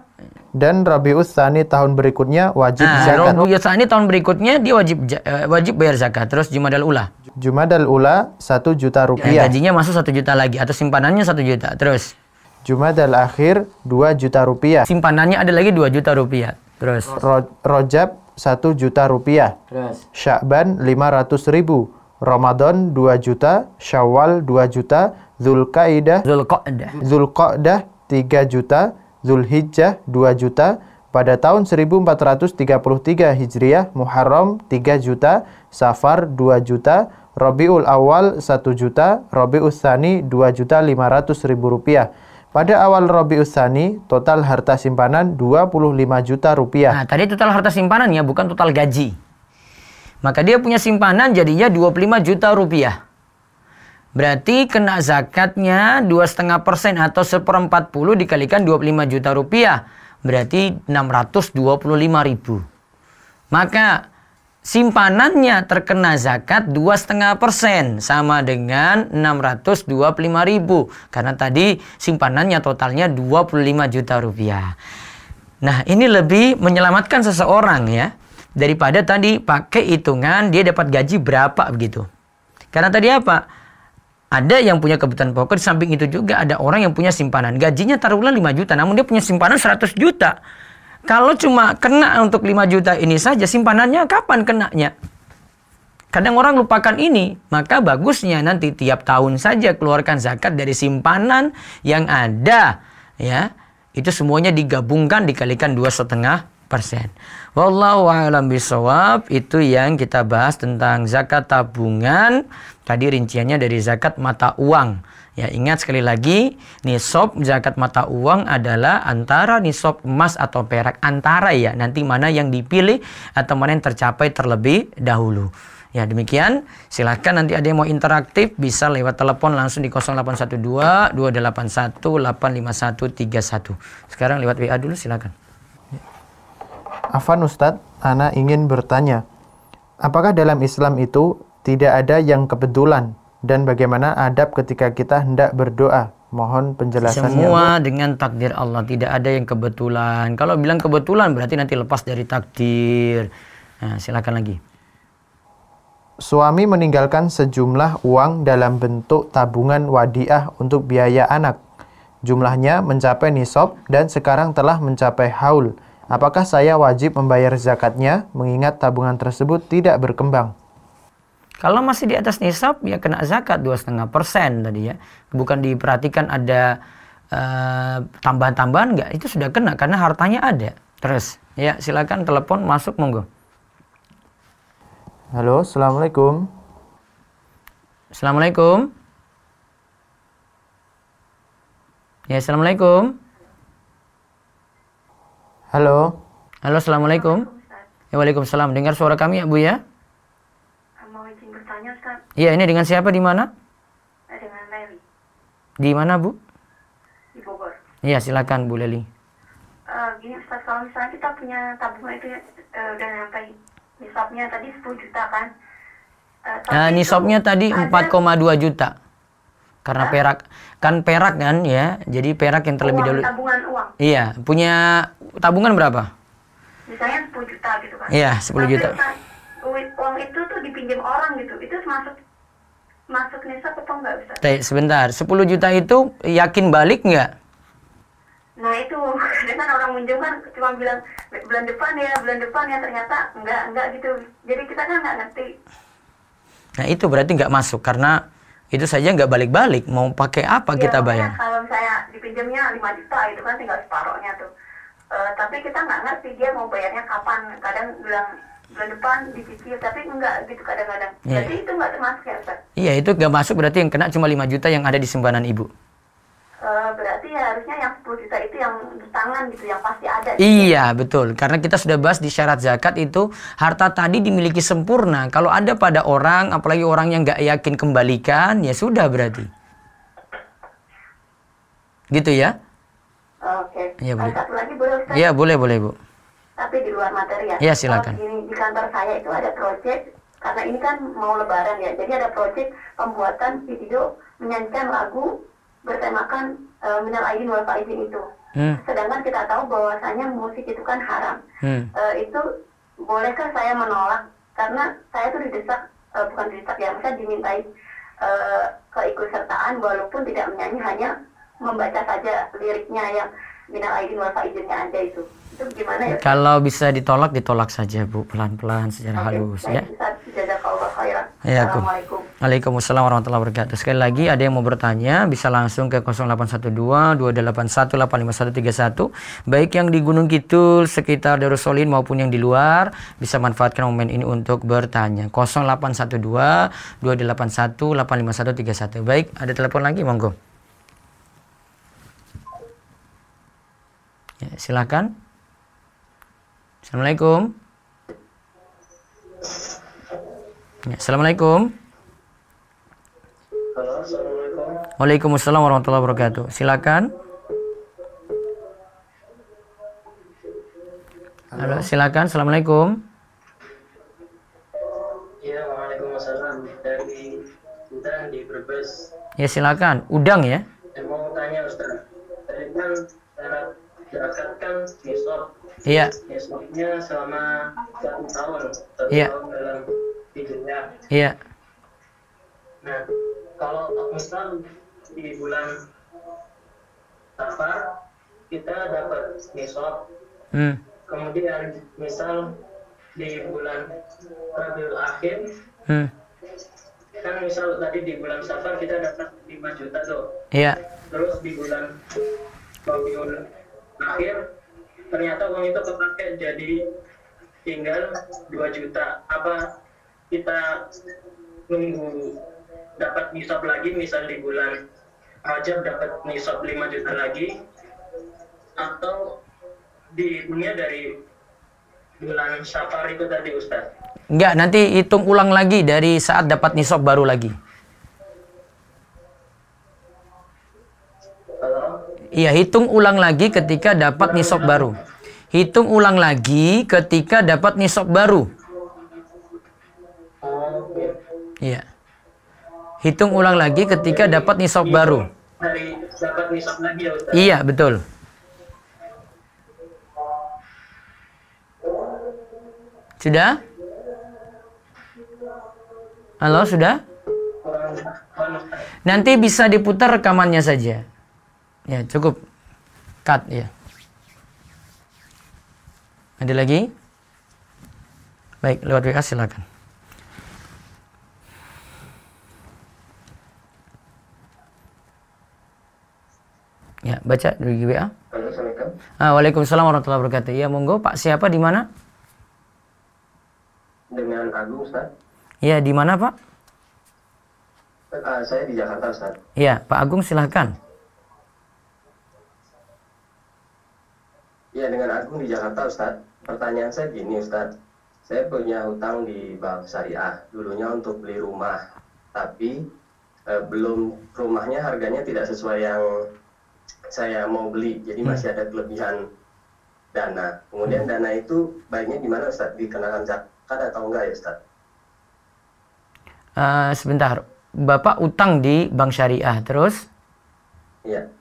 Dan Robi Usani tahun berikutnya wajib nah, zakat. Robi Usani tahun berikutnya dia wajib eh, wajib bayar zakat terus modal Ula. Jumadal Ula satu juta rupiah. Ya, gajinya masuk satu juta lagi atau simpanannya satu juta terus. Jumadal Akhir dua juta rupiah. Simpanannya ada lagi dua juta rupiah. Terus. Ro Rojab satu juta rupiah. Terus. Syakban ratus ribu. Ramadan dua juta. Syawal dua juta. Zulkaidah Zulqa'dah Zulqa'dah 3 juta Zulhijjah 2 juta pada tahun 1433 Hijriah Muharram 3 juta Safar 2 juta Rabiul Awal 1 juta Rabiul Tsani 2 juta 500 ribu rupiah pada awal Robi Usani, total harta simpanan 25 juta rupiah. Nah, tadi total harta simpanan ya, bukan total gaji. Maka dia punya simpanan jadinya 25 juta rupiah. Berarti kena zakatnya 2,5% atau seperempat puluh dikalikan 25 juta rupiah. Berarti 625 ribu. Maka simpanannya terkena zakat 2,5% sama dengan 625 ribu. Karena tadi simpanannya totalnya 25 juta rupiah. Nah ini lebih menyelamatkan seseorang ya. Daripada tadi pakai hitungan dia dapat gaji berapa begitu. Karena tadi apa? ada yang punya kebutuhan pokok, di samping itu juga ada orang yang punya simpanan. Gajinya taruhlah 5 juta, namun dia punya simpanan 100 juta. Kalau cuma kena untuk 5 juta ini saja, simpanannya kapan kenanya? Kadang orang lupakan ini, maka bagusnya nanti tiap tahun saja keluarkan zakat dari simpanan yang ada, ya. Itu semuanya digabungkan dikalikan dua setengah persen. Wallahu a'lam bisawab itu yang kita bahas tentang zakat tabungan Tadi rinciannya dari zakat mata uang. Ya, ingat sekali lagi, nisab zakat mata uang adalah antara nisab emas atau perak antara ya, nanti mana yang dipilih atau mana yang tercapai terlebih dahulu. Ya demikian, silahkan nanti ada yang mau interaktif bisa lewat telepon langsung di 0812 281 85131. Sekarang lewat WA dulu silahkan. Afan Ustadz, Ana ingin bertanya, apakah dalam Islam itu tidak ada yang kebetulan dan bagaimana adab ketika kita hendak berdoa. Mohon penjelasan Semua dengan takdir Allah tidak ada yang kebetulan. Kalau bilang kebetulan berarti nanti lepas dari takdir. Nah, silakan lagi. Suami meninggalkan sejumlah uang dalam bentuk tabungan wadiah untuk biaya anak. Jumlahnya mencapai nisab dan sekarang telah mencapai haul. Apakah saya wajib membayar zakatnya mengingat tabungan tersebut tidak berkembang? Kalau masih di atas nisab ya kena zakat 2,5% tadi ya. Bukan diperhatikan ada eh, tambahan-tambahan uh, nggak? itu sudah kena karena hartanya ada. Terus ya silakan telepon masuk monggo. Halo, assalamualaikum. Assalamualaikum. Ya, assalamualaikum. Halo. Halo, assalamualaikum. Ya, waalaikumsalam. Dengar suara kami ya, Bu ya? Iya, ini dengan siapa di mana? Nah, dengan Leli. Di mana, Bu? Di Bogor. Iya, silakan Bu Leli. Uh, eh, gini Ustaz, kalau misalnya kita punya tabungan itu uh, udah sampai nisabnya tadi 10 juta kan? Uh, nah, nisabnya tadi 4,2 juta. Karena uh, perak kan perak kan ya. Jadi perak yang terlebih uang, dahulu. Tabungan uang. Iya, punya tabungan berapa? Misalnya 10 juta gitu kan. Iya, 10 Tapi juta. Uang itu tuh dipinjam orang gitu. Itu masuk masuk nisa atau enggak Ustaz? Teh, sebentar. 10 juta itu yakin balik enggak? Nah itu, *laughs* kan orang minjem kan cuma bilang bulan depan ya, bulan depan ya ternyata enggak, enggak gitu. Jadi kita kan enggak ngerti. Nah itu berarti enggak masuk karena itu saja nggak balik-balik mau pakai apa ya, kita bayar kalau saya dipinjamnya 5 juta itu kan tinggal separohnya tuh Uh, tapi kita nggak ngerti dia mau bayarnya kapan kadang bilang bulan depan dicicil tapi enggak gitu kadang-kadang. Yeah. Berarti itu enggak termasuk ya Ustaz? Iya itu enggak masuk berarti yang kena cuma 5 juta yang ada di sembanan ibu. Eh, berarti ya harusnya yang 10 juta itu yang di tangan gitu yang pasti ada gitu. iya betul karena kita sudah bahas di syarat zakat itu harta tadi dimiliki sempurna kalau ada pada orang apalagi orang yang nggak yakin kembalikan ya sudah berarti gitu ya oke okay. ya, boleh. satu lagi boleh Ustaz? ya boleh boleh bu tapi di luar materi ya. Iya silakan. Di, di kantor saya itu ada proyek karena ini kan mau lebaran ya, jadi ada proyek pembuatan video menyanyikan lagu bertemakan e, minal aidin wal faizin itu. Hmm. Sedangkan kita tahu bahwasanya musik itu kan haram. Hmm. E, itu bolehkah saya menolak karena saya tuh didesak e, bukan didesak ya, saya dimintai e, keikutsertaan walaupun tidak menyanyi hanya membaca saja liriknya yang minal aidin wal izinnya aja itu. Itu gimana ya? Kalau bisa ditolak ditolak saja Bu, pelan-pelan secara okay. halus Baik, ya. Ya, Assalamualaikum. Waalaikumsalam warahmatullahi wabarakatuh. Sekali lagi ada yang mau bertanya bisa langsung ke 0812 281 baik yang di Gunung Kidul sekitar Darussolin maupun yang di luar bisa manfaatkan momen ini untuk bertanya. 0812 281 Baik, ada telepon lagi monggo. Ya, silakan. Assalamualaikum. Ya, Assalamualaikum. Waalaikumsalam warahmatullahi wabarakatuh. Silakan. Halo, Halo silakan. Assalamualaikum. Ya, Waalaikumsalam dari Udang di Brebes. Ya, silakan. Udang ya. nisab. Iya. selama satu tahun. Satu iya. tahun dalam hijriah. Iya. Nah, kalau misal di bulan Safar kita dapat nisab. Hmm. Kemudian misal di bulan Rabiul Akhir hmm. kan misal tadi di bulan Safar kita dapat 5 juta tuh. Iya. Terus di bulan Rabiul Akhir ternyata uang itu kepake jadi tinggal 2 juta apa kita nunggu dapat nisab lagi misal di bulan Rajab dapat nisab 5 juta lagi atau dihitungnya dari bulan Safar itu tadi Ustaz? Enggak, nanti hitung ulang lagi dari saat dapat nisab baru lagi. Iya, hitung ulang lagi ketika dapat nisab baru. Hitung ulang lagi ketika dapat nisab baru. Iya. Hitung ulang lagi ketika dapat nisab baru. Iya, betul. Sudah? Halo, sudah? Nanti bisa diputar rekamannya saja. Ya, cukup. Cut ya. Ada lagi? Baik, lewat WA silakan. Ya, baca dari WA. Ah, Waalaikumsalam warahmatullahi wabarakatuh. Ya, monggo Pak siapa di mana? Dengan Agung, Ustaz. Ya, di mana Pak? Uh, saya di Jakarta, Ustaz. Ya, Pak Agung silahkan. Iya dengan Agung di Jakarta Ustadz. Pertanyaan saya gini Ustadz, saya punya hutang di Bank Syariah dulunya untuk beli rumah, tapi eh, belum rumahnya harganya tidak sesuai yang saya mau beli, jadi hmm. masih ada kelebihan dana. Kemudian hmm. dana itu baiknya gimana Ustadz? Dikenakan zakat atau enggak ya Ustadz? Uh, eh, sebentar, Bapak utang di Bank Syariah terus? Iya.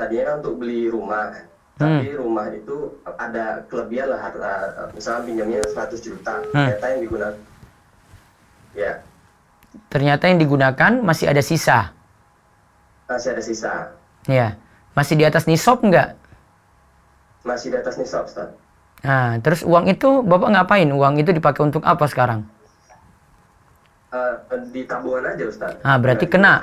Tadinya kan untuk beli rumah, tapi hmm. rumah itu ada kelebihan lah misalnya pinjamnya 100 juta hmm. ternyata yang digunakan ya ternyata yang digunakan masih ada sisa masih ada sisa ya masih di atas nisab nggak masih di atas nisab Ustaz. nah terus uang itu bapak ngapain uang itu dipakai untuk apa sekarang uh, di tabungan aja Ustaz. ah berarti, berarti kena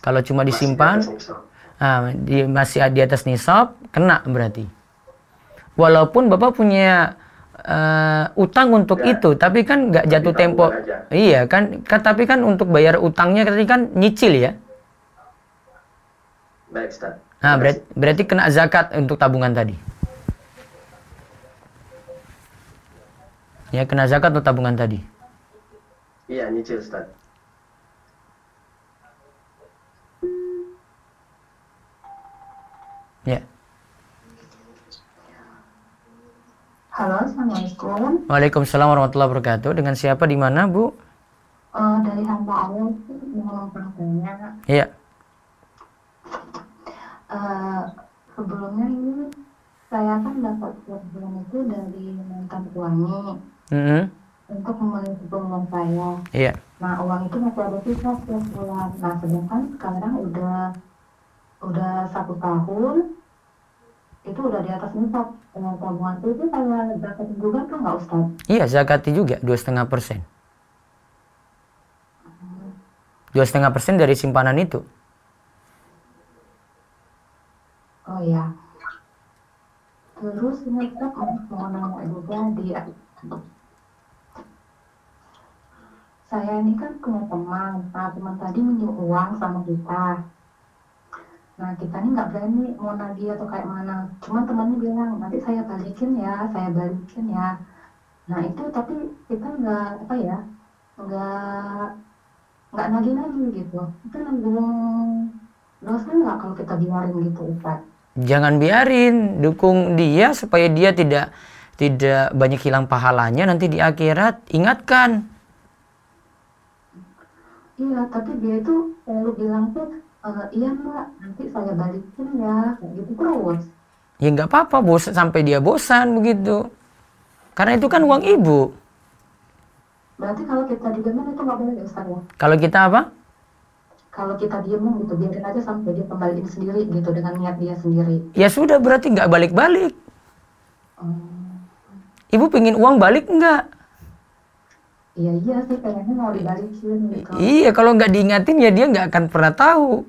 kalau cuma disimpan masih Ah, di, masih di atas nisab kena berarti walaupun bapak punya uh, utang untuk ya. itu tapi kan nggak jatuh tempo aja. iya kan, kan tapi kan untuk bayar utangnya tadi kan nyicil ya baik nah berarti, berarti kena zakat untuk tabungan tadi ya kena zakat untuk tabungan tadi iya nyicil Ustaz. Ya. Halo, Assalamualaikum. Waalaikumsalam warahmatullahi wabarakatuh. Dengan siapa di mana, Bu? Uh, dari hamba Allah mau bertanya. Iya. Uh, eh, sebelumnya ini saya kan dapat program itu dari mantan suami. Mm -hmm. Untuk memenuhi keperluan saya. Iya. Nah, uang itu masih ada sisa setiap bulan. Nah, sedangkan sekarang udah udah satu tahun itu udah di atas empat dengan tabungan itu saya zakat juga tuh nggak ustad iya zakati juga dua setengah persen dua setengah persen dari simpanan itu oh ya terus ini Ustaz mau nanya juga di saya ini kan punya teman, nah teman tadi minjem uang sama kita Nah kita ini nggak berani mau nagih atau kayak mana. Cuman temannya bilang nanti saya balikin ya, saya balikin ya. Nah itu tapi kita nggak apa ya, nggak nggak nagih nagih gitu. Itu nanggung dosa nggak kalau kita biarin gitu Ustaz? Jangan biarin, dukung dia supaya dia tidak tidak banyak hilang pahalanya nanti di akhirat. Ingatkan. Iya, tapi dia itu yang lu bilang tuh uh, iya mbak nanti saya balikin ya kayak gitu terus ya nggak apa-apa bos sampai dia bosan begitu karena itu kan uang ibu berarti kalau kita dijamin itu nggak boleh ya Ustaz ya kalau kita apa kalau kita diem gitu biarin aja sampai dia kembaliin sendiri gitu dengan niat dia sendiri ya sudah berarti nggak balik-balik hmm. ibu pingin uang balik nggak Iya iya sih pengennya mau dibalikin gitu. Iya kalau nggak diingatin ya dia nggak akan pernah tahu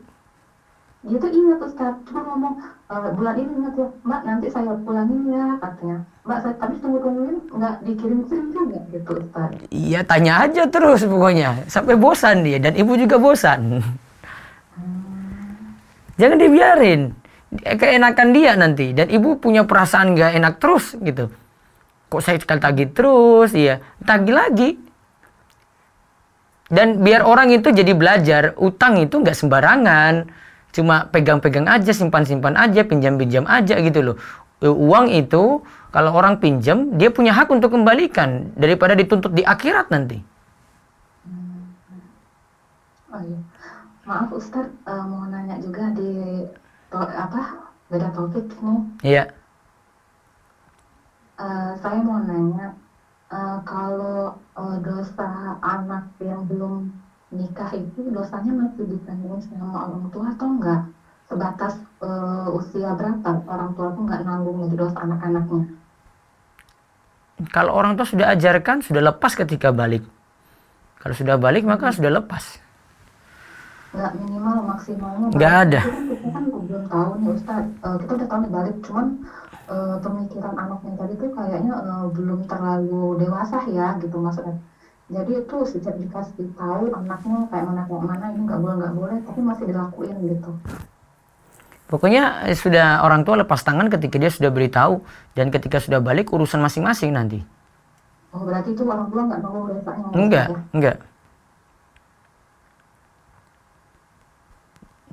dia tuh ingat Ustaz cuma ngomong e, bulan ini ingat ya Mbak nanti saya pulangin ya katanya Mbak saya tapi tunggu tungguin nggak dikirim kirim juga gitu Ustaz iya tanya aja terus pokoknya sampai bosan dia dan ibu juga bosan hmm. jangan dibiarin keenakan dia nanti dan ibu punya perasaan gak enak terus gitu kok saya tagih terus ya tagih lagi dan biar orang itu jadi belajar utang itu nggak sembarangan cuma pegang-pegang aja, simpan-simpan aja, pinjam-pinjam aja gitu loh. E, uang itu kalau orang pinjam, dia punya hak untuk kembalikan daripada dituntut di akhirat nanti. Oh, iya. Maaf Ustaz, uh, mau nanya juga di to, apa beda topik nih. Iya. Uh, saya mau nanya uh, kalau uh, dosa anak yang belum nikah itu dosanya masih ditanggung sama orang tua atau enggak sebatas uh, usia berapa orang tua tuh nggak nanggung itu dosa anak-anaknya kalau orang tua sudah ajarkan sudah lepas ketika balik kalau sudah balik maka hmm. sudah lepas nggak minimal maksimalnya nggak ada kita kan belum tahu nih Ustaz uh, kita udah tahu nih balik cuman uh, pemikiran anaknya tadi tuh kayaknya uh, belum terlalu dewasa ya gitu maksudnya jadi itu sejak dikasih tahu anaknya kayak mana mau mana ini nggak boleh nggak boleh tapi masih dilakuin gitu Pokoknya eh, sudah orang tua lepas tangan ketika dia sudah beritahu dan ketika sudah balik urusan masing-masing nanti. Oh berarti itu orang tua nggak tahu dosanya? Enggak, ya? enggak. Ya?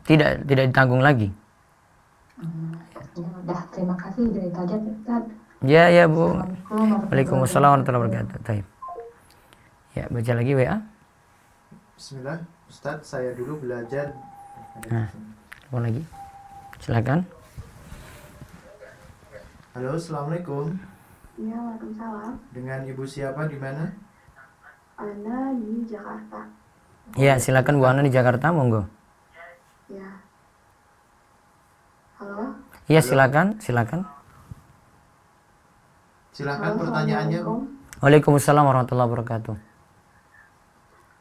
Tidak, tidak ditanggung lagi. Hmm, ya terima kasih dari tadi Ustaz. Ya ya Bu. Waalaikumsalam warahmatullahi wabarakatuh. Ya, baca lagi WA. Bismillah, Ustadz, saya dulu belajar. Nah, mau lagi? Silakan. Halo, assalamualaikum. Ya, waalaikumsalam. Dengan ibu siapa di mana? Ana di Jakarta. Ya, silakan Bu Ana di Jakarta, monggo. Ya. Halo. Iya, silakan, silakan. Silakan Halo, pertanyaannya. Waalaikumsalam warahmatullahi wabarakatuh.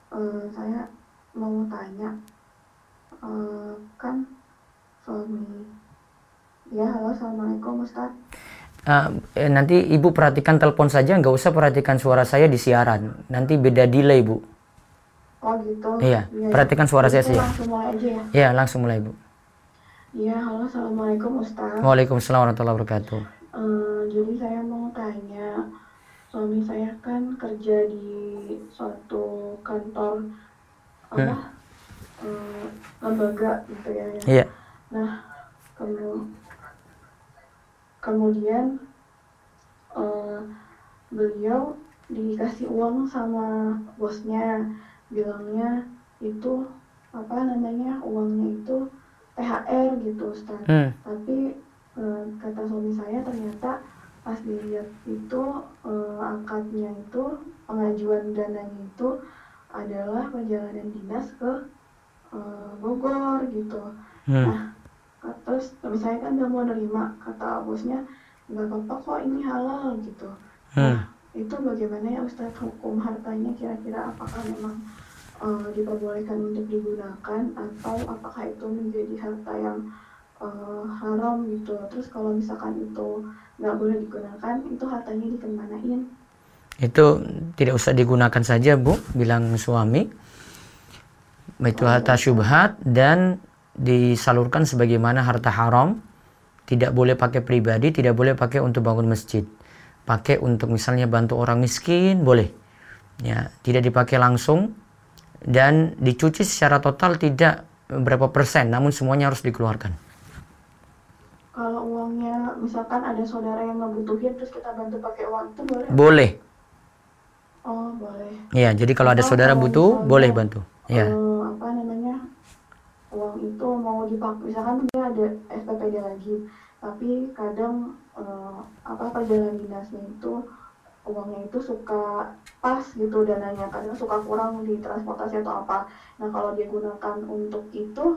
Eh, saya mau tanya uh, kan suami ya halo assalamualaikum ustad Uh, ah, eh, nanti ibu perhatikan telepon saja nggak usah perhatikan suara saya di siaran nanti beda delay bu oh gitu iya ya, ya. perhatikan suara saya saja langsung mulai aja ya iya langsung mulai bu iya halo assalamualaikum Ustaz waalaikumsalam warahmatullahi wabarakatuh uh, jadi saya mau tanya suami saya kan kerja di suatu kantor apa hmm. uh, lembaga gitu ya, ya. Iya. nah kamu kemudian uh, beliau dikasih uang sama bosnya bilangnya itu apa namanya uangnya itu THR gitu Ustaz. Hmm. tapi uh, kata suami saya ternyata pas dilihat itu eh, angkatnya itu pengajuan dananya itu adalah perjalanan dinas ke eh, Bogor gitu hmm. nah terus misalnya kan udah mau nerima kata bosnya nggak apa-apa kok ini halal gitu nah, hmm. nah, itu bagaimana ya Ustadz hukum hartanya kira-kira apakah memang uh, diperbolehkan untuk digunakan atau apakah itu menjadi harta yang uh, haram gitu terus kalau misalkan itu nggak boleh digunakan itu hartanya dikemanain itu tidak usah digunakan saja bu bilang suami itu oh. harta syubhat dan disalurkan sebagaimana harta haram tidak boleh pakai pribadi tidak boleh pakai untuk bangun masjid pakai untuk misalnya bantu orang miskin boleh ya tidak dipakai langsung dan dicuci secara total tidak berapa persen namun semuanya harus dikeluarkan kalau uangnya misalkan ada saudara yang ngebutuhin terus kita bantu pakai uang itu boleh? Boleh. Oh, boleh. Iya, jadi kalau ada saudara kalau butuh, misalnya, boleh bantu. Iya. Eh, apa namanya? Uang itu mau dipakai misalkan dia ada SPPD lagi, tapi kadang eh, apa perjalanan dinasnya itu uangnya itu suka pas gitu dananya kadang suka kurang di transportasi atau apa. Nah, kalau dia gunakan untuk itu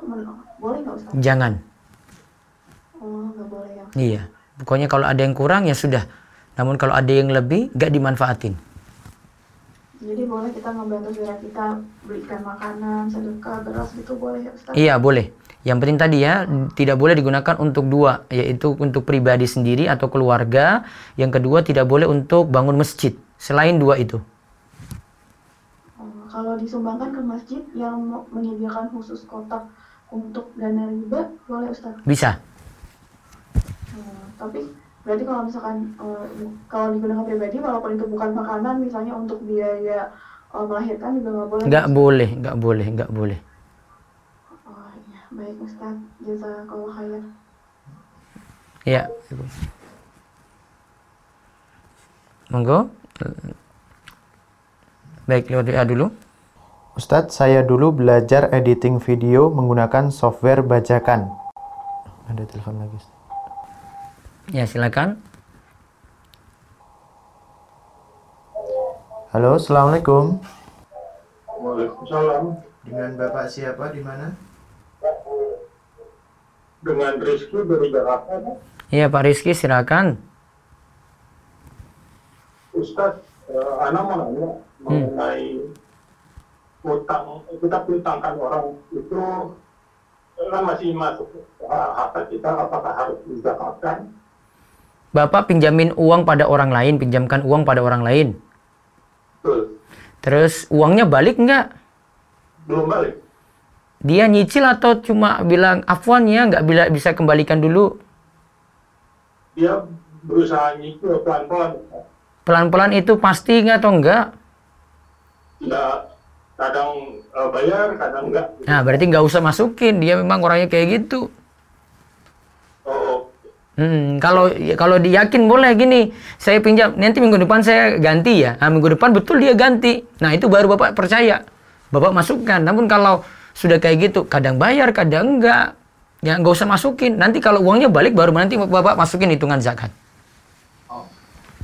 boleh nggak usah? Jangan Oh, ya. iya pokoknya kalau ada yang kurang ya sudah namun kalau ada yang lebih gak dimanfaatin jadi boleh kita membantu saudara kita belikan makanan sedekah beras itu boleh ya Ustaz? iya boleh yang penting tadi ya tidak boleh digunakan untuk dua yaitu untuk pribadi sendiri atau keluarga yang kedua tidak boleh untuk bangun masjid selain dua itu oh, kalau disumbangkan ke masjid yang menyediakan khusus kotak untuk dana riba boleh Ustaz? Bisa. Hmm, tapi berarti kalau misalkan uh, kalau digunakan pribadi walaupun itu bukan makanan misalnya untuk biaya uh, melahirkan juga nggak boleh nggak boleh nggak boleh nggak boleh oh iya baik jasa kalau kaya ya ibu monggo baik lewat WA dulu Ustadz, saya dulu belajar editing video menggunakan software bajakan. Ada telepon lagi, Ustadz. Ya, silakan. Halo, assalamualaikum. Waalaikumsalam. Dengan Bapak siapa di mana? Dengan Rizky dari Jakarta. Iya Pak Rizky, silakan. Ustadz, eh, anak mau nanya hmm. mengenai utang kita utangkan orang itu eh, kan masih masuk harta kita apakah harus dizakatkan Bapak pinjamin uang pada orang lain, pinjamkan uang pada orang lain. Terus uangnya balik nggak? Belum balik. Dia nyicil atau cuma bilang afwan ya nggak bila bisa kembalikan dulu? Dia berusaha nyicil pelan-pelan. Pelan-pelan itu pasti nggak atau enggak? Nggak. Kadang eh, bayar, kadang enggak. Nah, berarti nggak usah masukin. Dia memang orangnya kayak gitu. Hmm, kalau kalau diyakin boleh gini, saya pinjam nanti minggu depan saya ganti ya. Nah, minggu depan betul dia ganti. Nah itu baru bapak percaya, bapak masukkan. Namun kalau sudah kayak gitu, kadang bayar, kadang enggak, ya nggak usah masukin. Nanti kalau uangnya balik baru nanti bapak masukin hitungan zakat. Oh.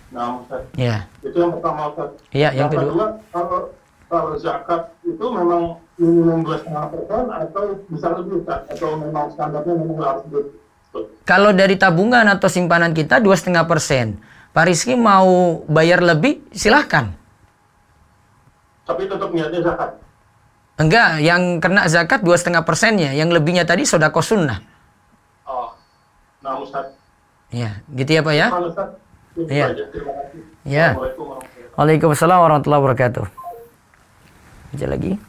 Nah, Ya. Itu yang pertama Ustaz. Iya, yang, kedua. Kalau kalau zakat itu memang minimum dua persen atau bisa lebih Ustaz? atau memang standarnya memang harus lebih? Kalau dari tabungan atau simpanan kita dua setengah persen. Pak Rizky mau bayar lebih, silahkan. Tapi tetap niatnya zakat. Enggak, yang kena zakat dua setengah persennya, yang lebihnya tadi sudah sunnah. Oh, nah Ustaz. Ya, gitu ya Pak ya. Nah, iya. Ya. Waalaikumsalam warahmatullahi wabarakatuh. Aja lagi.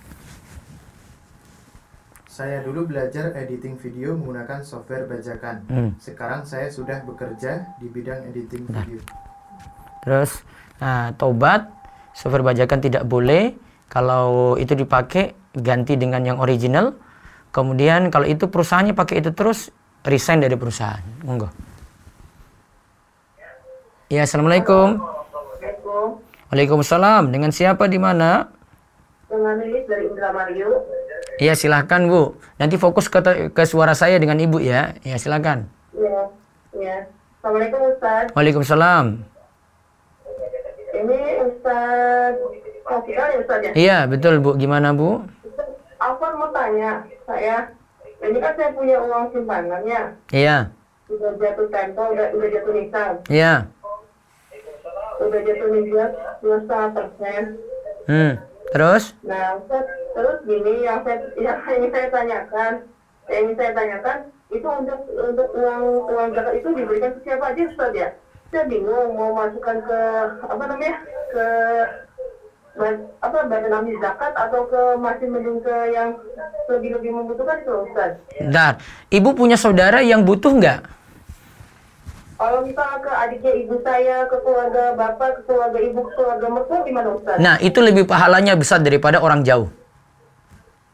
Saya dulu belajar editing video menggunakan software bajakan. Hmm. Sekarang saya sudah bekerja di bidang editing Bentar. video. Terus, nah, tobat software bajakan tidak boleh. Kalau itu dipakai, ganti dengan yang original. Kemudian kalau itu perusahaannya pakai itu terus, resign dari perusahaan. Monggo. Ya, assalamualaikum. Waalaikumsalam. Dengan siapa di mana? Dengan Lilis dari Indramayu. Iya silahkan Bu. Nanti fokus ke, ke suara saya dengan Ibu ya. Iya silahkan. Iya. Ya. Assalamualaikum Ustaz. Waalaikumsalam. Ini Ustaz Fatika ya Ustaz ya? Iya betul Bu. Gimana Bu? Apa mau tanya saya. Ini kan saya punya uang simpanan ya. Iya. Sudah jatuh tempo, udah, udah jatuh nisan. Iya. Udah jatuh nisab, 21 persen. Hmm. Terus? Nah, Ustaz, terus gini yang saya yang ingin *laughs* saya tanyakan, yang ingin saya tanyakan itu untuk untuk uang uang zakat itu diberikan ke siapa aja Ustaz ya? Saya bingung mau masukkan ke apa namanya ke apa badan amil zakat atau ke masih mending ke yang lebih lebih membutuhkan itu Ustaz? Dar, ibu punya saudara yang butuh nggak? Kalau misal ke adiknya ibu saya, ke keluarga bapak, ke keluarga ibu, ke keluarga mertua gimana Ustaz? Nah, itu lebih pahalanya besar daripada orang jauh.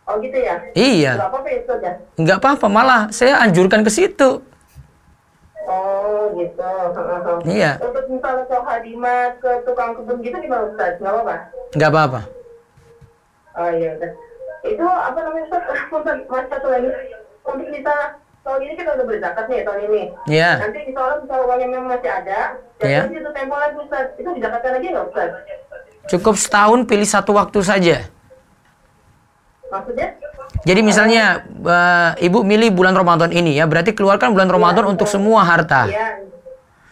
Oh gitu ya? Iya. Enggak apa-apa ya Ustaz ya? apa-apa, malah saya anjurkan ke situ. Oh gitu. *laughs* Iya. Untuk misalnya ke Hadima, ke tukang kebun gitu gimana Ustaz? Gak apa-apa? Gak apa-apa. Oh iya Ustaz. Itu apa namanya Ustaz? *laughs* Mas satu lagi. Untuk kita tahun ini kita udah berzakat nih tahun ini. Iya. Yeah. Nanti insya Allah bisa uangnya memang masih ada. Iya. Yeah. Itu tempo lagi Ustaz. Itu dizakatkan lagi nggak Ustaz? Cukup setahun pilih satu waktu saja. Maksudnya? Jadi misalnya uh, ibu milih bulan Ramadan ini ya, berarti keluarkan bulan Ramadan ya, untuk ya. semua harta. Ya.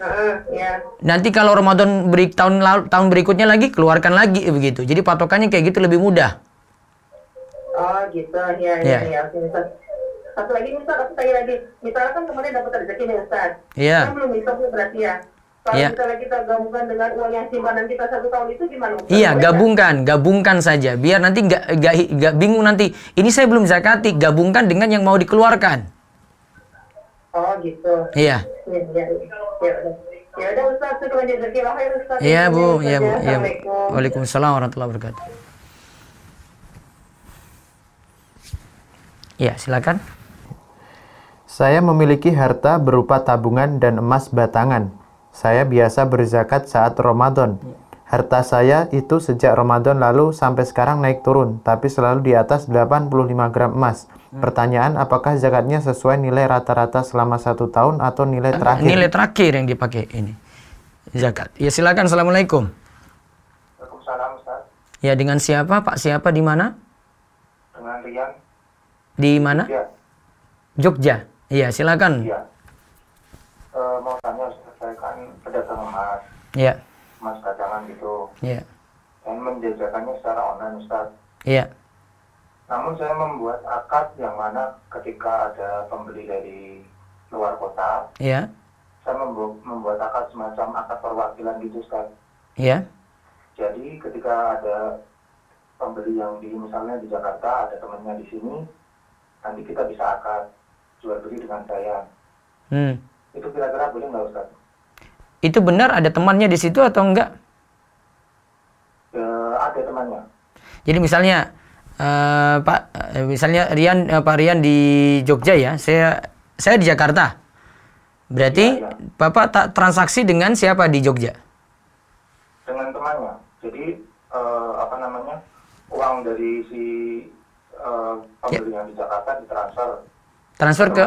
Uh, ya. Nanti kalau Ramadan beri, tahun lalu, tahun berikutnya lagi keluarkan lagi begitu. Jadi patokannya kayak gitu lebih mudah. Oh gitu ya ya. ya. ya satu lagi Ustaz, aku tanya lagi. Misalnya kan kemarin dapat rezeki nih Ustaz. Iya. Yeah. Kan belum hisap berarti ya. Kalau ya. misalnya kita gabungkan dengan uang yang simpanan kita satu tahun itu gimana? Ustaz? Iya, gabungkan, gabungkan saja. Biar nanti nggak nggak bingung nanti. Ini saya belum zakati, gabungkan dengan yang mau dikeluarkan. Oh gitu. Iya. Iya, iya, iya. Ya, Ya udah Ustaz, itu rezeki lahir ya, Ustaz. Iya, iya, Bu. Iya, Bu. Iya. Waalaikumsalam warahmatullahi wabarakatuh. Ya, silakan. Saya memiliki harta berupa tabungan dan emas batangan. Saya biasa berzakat saat Ramadan. Harta saya itu sejak Ramadan lalu sampai sekarang naik turun, tapi selalu di atas 85 gram emas. Hmm. Pertanyaan, apakah zakatnya sesuai nilai rata-rata selama satu tahun atau nilai terakhir? Nilai terakhir yang dipakai ini, zakat. Ya silakan, Assalamualaikum. Waalaikumsalam, Ustaz. Ya, dengan siapa, Pak? Siapa, di mana? Dengan Rian. Di mana? Jogja. Jogja. Iya, silakan. Iya. Uh, mau tanya saya kan pedagang emas. Iya. Emas dagangan gitu. Iya. Dan menjajakannya secara online Ustaz. Iya. Namun saya membuat akad yang mana ketika ada pembeli dari luar kota. Iya. Saya membu membuat akad semacam akad perwakilan gitu Ustaz. Iya. Jadi ketika ada pembeli yang di misalnya di Jakarta ada temannya di sini, nanti kita bisa akad jual beli dengan saya. Hmm. Itu kira-kira boleh nggak Ustaz? Itu benar ada temannya di situ atau enggak? E, ada temannya. Jadi misalnya uh, Pak, eh, misalnya Rian uh, Pak Rian di Jogja ya, saya saya di Jakarta. Berarti ya, ya. Bapak tak transaksi dengan siapa di Jogja? Dengan temannya. Jadi uh, apa namanya uang dari si uh, pembelian ya. di Jakarta ditransfer Transfer ke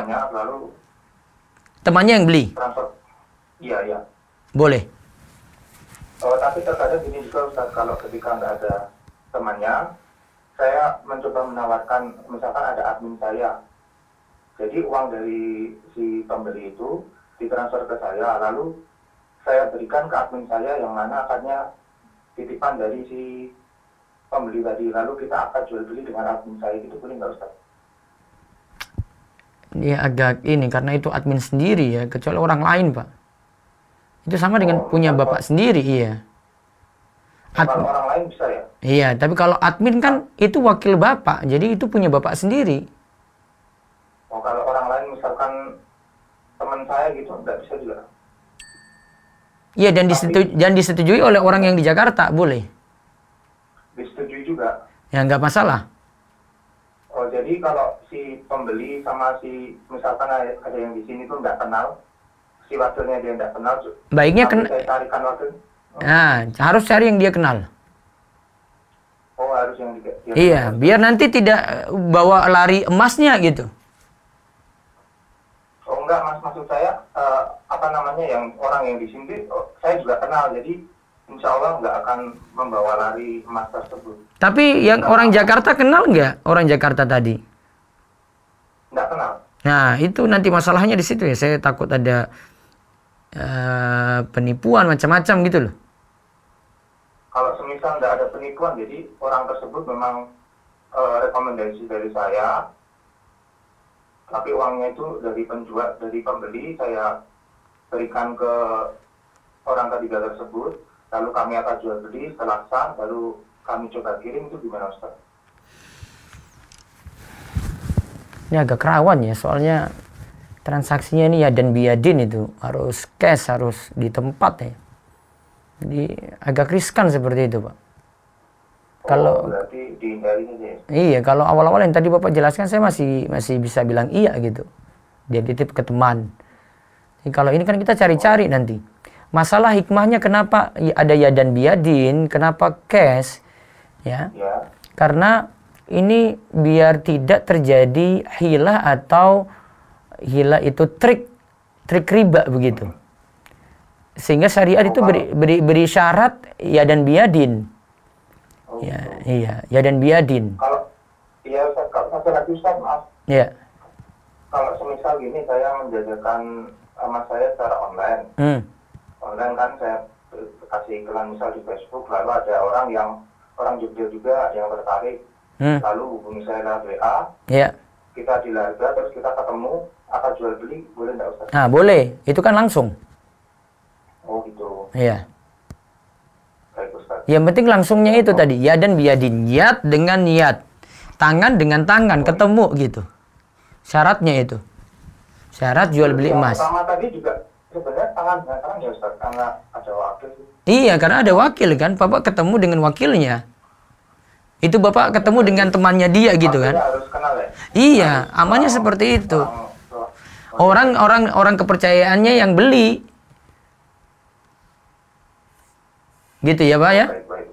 temannya yang beli. Transfer. Iya, iya. Boleh. Oh, tapi terkadang ini juga Ustaz, kalau ketika nggak ada temannya, saya mencoba menawarkan, misalkan ada admin saya, jadi uang dari si pembeli itu ditransfer ke saya, lalu saya berikan ke admin saya yang mana akarnya titipan dari si pembeli tadi, lalu kita akan jual beli dengan admin saya, itu boleh nggak Ustaz? Ini agak ini karena itu admin sendiri ya kecuali orang lain pak itu sama dengan oh, punya bapak, bapak sendiri iya admin orang lain bisa ya iya tapi kalau admin kan itu wakil bapak jadi itu punya bapak sendiri oh kalau orang lain misalkan teman saya gitu nggak bisa juga iya dan, dan disetujui oleh orang yang di Jakarta boleh disetujui juga ya nggak masalah jadi kalau si pembeli sama si misalkan ada yang di sini tuh nggak kenal, si wakilnya dia nggak kenal. Baiknya ken Saya carikan wakil. Nah, harus cari yang dia kenal. Oh, harus yang dia, kenal Iya, kenal. biar nanti tidak eh, bawa lari emasnya gitu. Oh enggak, Mas maksud saya uh, apa namanya yang orang yang di sini oh, saya juga kenal. Jadi insya Allah nggak akan membawa lari emas tersebut. Tapi yang nah, orang Jakarta kenal nggak orang Jakarta tadi? Nggak kenal. Nah itu nanti masalahnya di situ ya. Saya takut ada uh, penipuan macam-macam gitu loh. Kalau semisal nggak ada penipuan, jadi orang tersebut memang uh, rekomendasi dari saya, tapi uangnya itu dari penjual, dari pembeli saya berikan ke orang ketiga tersebut lalu kami akan jual beli setelah sah baru kami coba kirim itu gimana Ustaz? Ini agak kerawan ya soalnya transaksinya ini ya dan biadin itu harus cash harus di tempat ya. Jadi agak riskan seperti itu Pak. Oh, kalau ya? Iya, kalau awal-awal yang tadi Bapak jelaskan saya masih masih bisa bilang iya gitu. Dia titip ke teman. Jadi kalau ini kan kita cari-cari nanti Masalah hikmahnya kenapa ya, ada ya dan biadin, kenapa cash? Ya. ya. Karena ini biar tidak terjadi hilah atau hilah itu trik trik riba begitu. Hmm. Sehingga syariat oh, itu beri, beri, beri syarat ya dan biadin. Oh, ya, oh. iya, ya dan biadin. Kalau iya kalau satu lagi Ustaz, ya. Kalau semisal gini saya menjajakan sama saya secara online. Hmm online kan saya kasih iklan misal di Facebook lalu ada orang yang orang Jogja juga yang tertarik hmm. lalu hubungi saya lewat WA yeah. kita di Larga terus kita ketemu akan jual beli boleh nggak Ustaz? Nah boleh itu kan langsung oh gitu iya yeah. yang penting langsungnya itu oh. tadi ya dan biadin niat dengan niat tangan dengan tangan oh. ketemu gitu syaratnya itu syarat jual beli emas pertama tadi juga Ya iya, karena ada wakil kan. Bapak ketemu dengan wakilnya. Itu Bapak ketemu dengan temannya dia gitu kan. Ya? Iya, amannya seperti itu. Orang orang orang kepercayaannya yang beli. Gitu ya, Pak ya?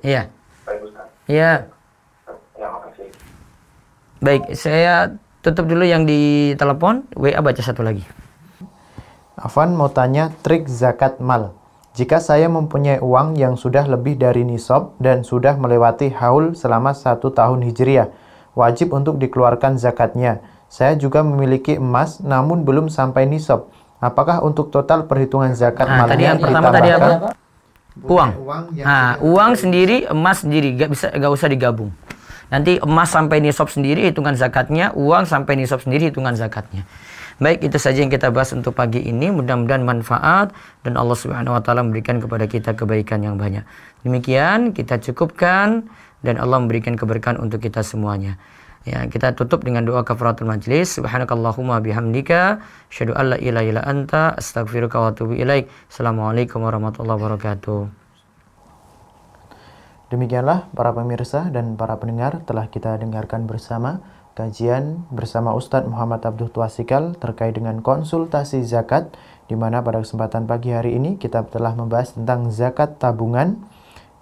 Iya. Iya. Ya, baik, saya tutup dulu yang di telepon. WA baca satu lagi. Afan mau tanya trik zakat mal. Jika saya mempunyai uang yang sudah lebih dari nisab dan sudah melewati haul selama satu tahun hijriah, wajib untuk dikeluarkan zakatnya. Saya juga memiliki emas namun belum sampai nisab. Apakah untuk total perhitungan zakat nah, malnya tadi yang pertama tadi apa? Uang. uang nah, uang sendiri, emas sendiri, gak bisa gak usah digabung. Nanti emas sampai nisab sendiri hitungan zakatnya, uang sampai nisab sendiri hitungan zakatnya. Baik, itu saja yang kita bahas untuk pagi ini. Mudah-mudahan manfaat dan Allah Subhanahu wa taala memberikan kepada kita kebaikan yang banyak. Demikian kita cukupkan dan Allah memberikan keberkahan untuk kita semuanya. Ya, kita tutup dengan doa kafaratul majlis. Subhanakallahumma bihamdika, syadu alla ilaha illa anta, astaghfiruka wa atubu ilaik. Assalamualaikum warahmatullahi wabarakatuh. Demikianlah para pemirsa dan para pendengar telah kita dengarkan bersama kajian bersama Ustadz Muhammad Abdul Tuasikal terkait dengan konsultasi zakat di mana pada kesempatan pagi hari ini kita telah membahas tentang zakat tabungan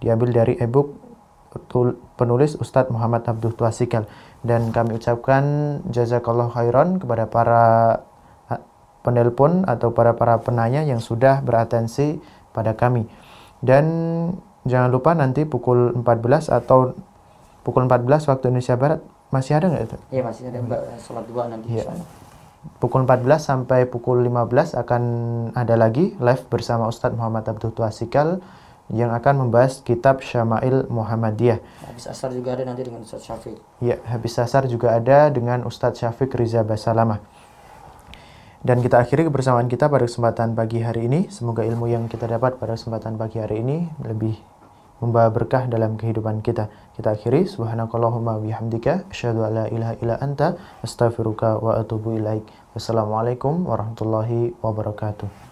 diambil dari e-book penulis Ustadz Muhammad Abdul Tuasikal dan kami ucapkan jazakallah khairan kepada para penelpon atau para para penanya yang sudah beratensi pada kami dan jangan lupa nanti pukul 14 atau pukul 14 waktu Indonesia Barat masih ada nggak itu? Iya masih ada mbak eh, sholat dua nanti. Ya. Pukul 14 sampai pukul 15 akan ada lagi live bersama Ustadz Muhammad Abdul Tuasikal yang akan membahas kitab Syama'il Muhammadiyah. Habis asar juga ada nanti dengan Ustadz Syafiq. Ya, habis asar juga ada dengan Ustadz Syafiq Riza Basalamah. Dan kita akhiri kebersamaan kita pada kesempatan pagi hari ini. Semoga ilmu yang kita dapat pada kesempatan pagi hari ini lebih membawa berkah dalam kehidupan kita. Kita akhiri subhanakallahumma bihamdika asyhadu alla ilaha illa anta astaghfiruka wa atubu ilaik. Wassalamualaikum warahmatullahi wabarakatuh.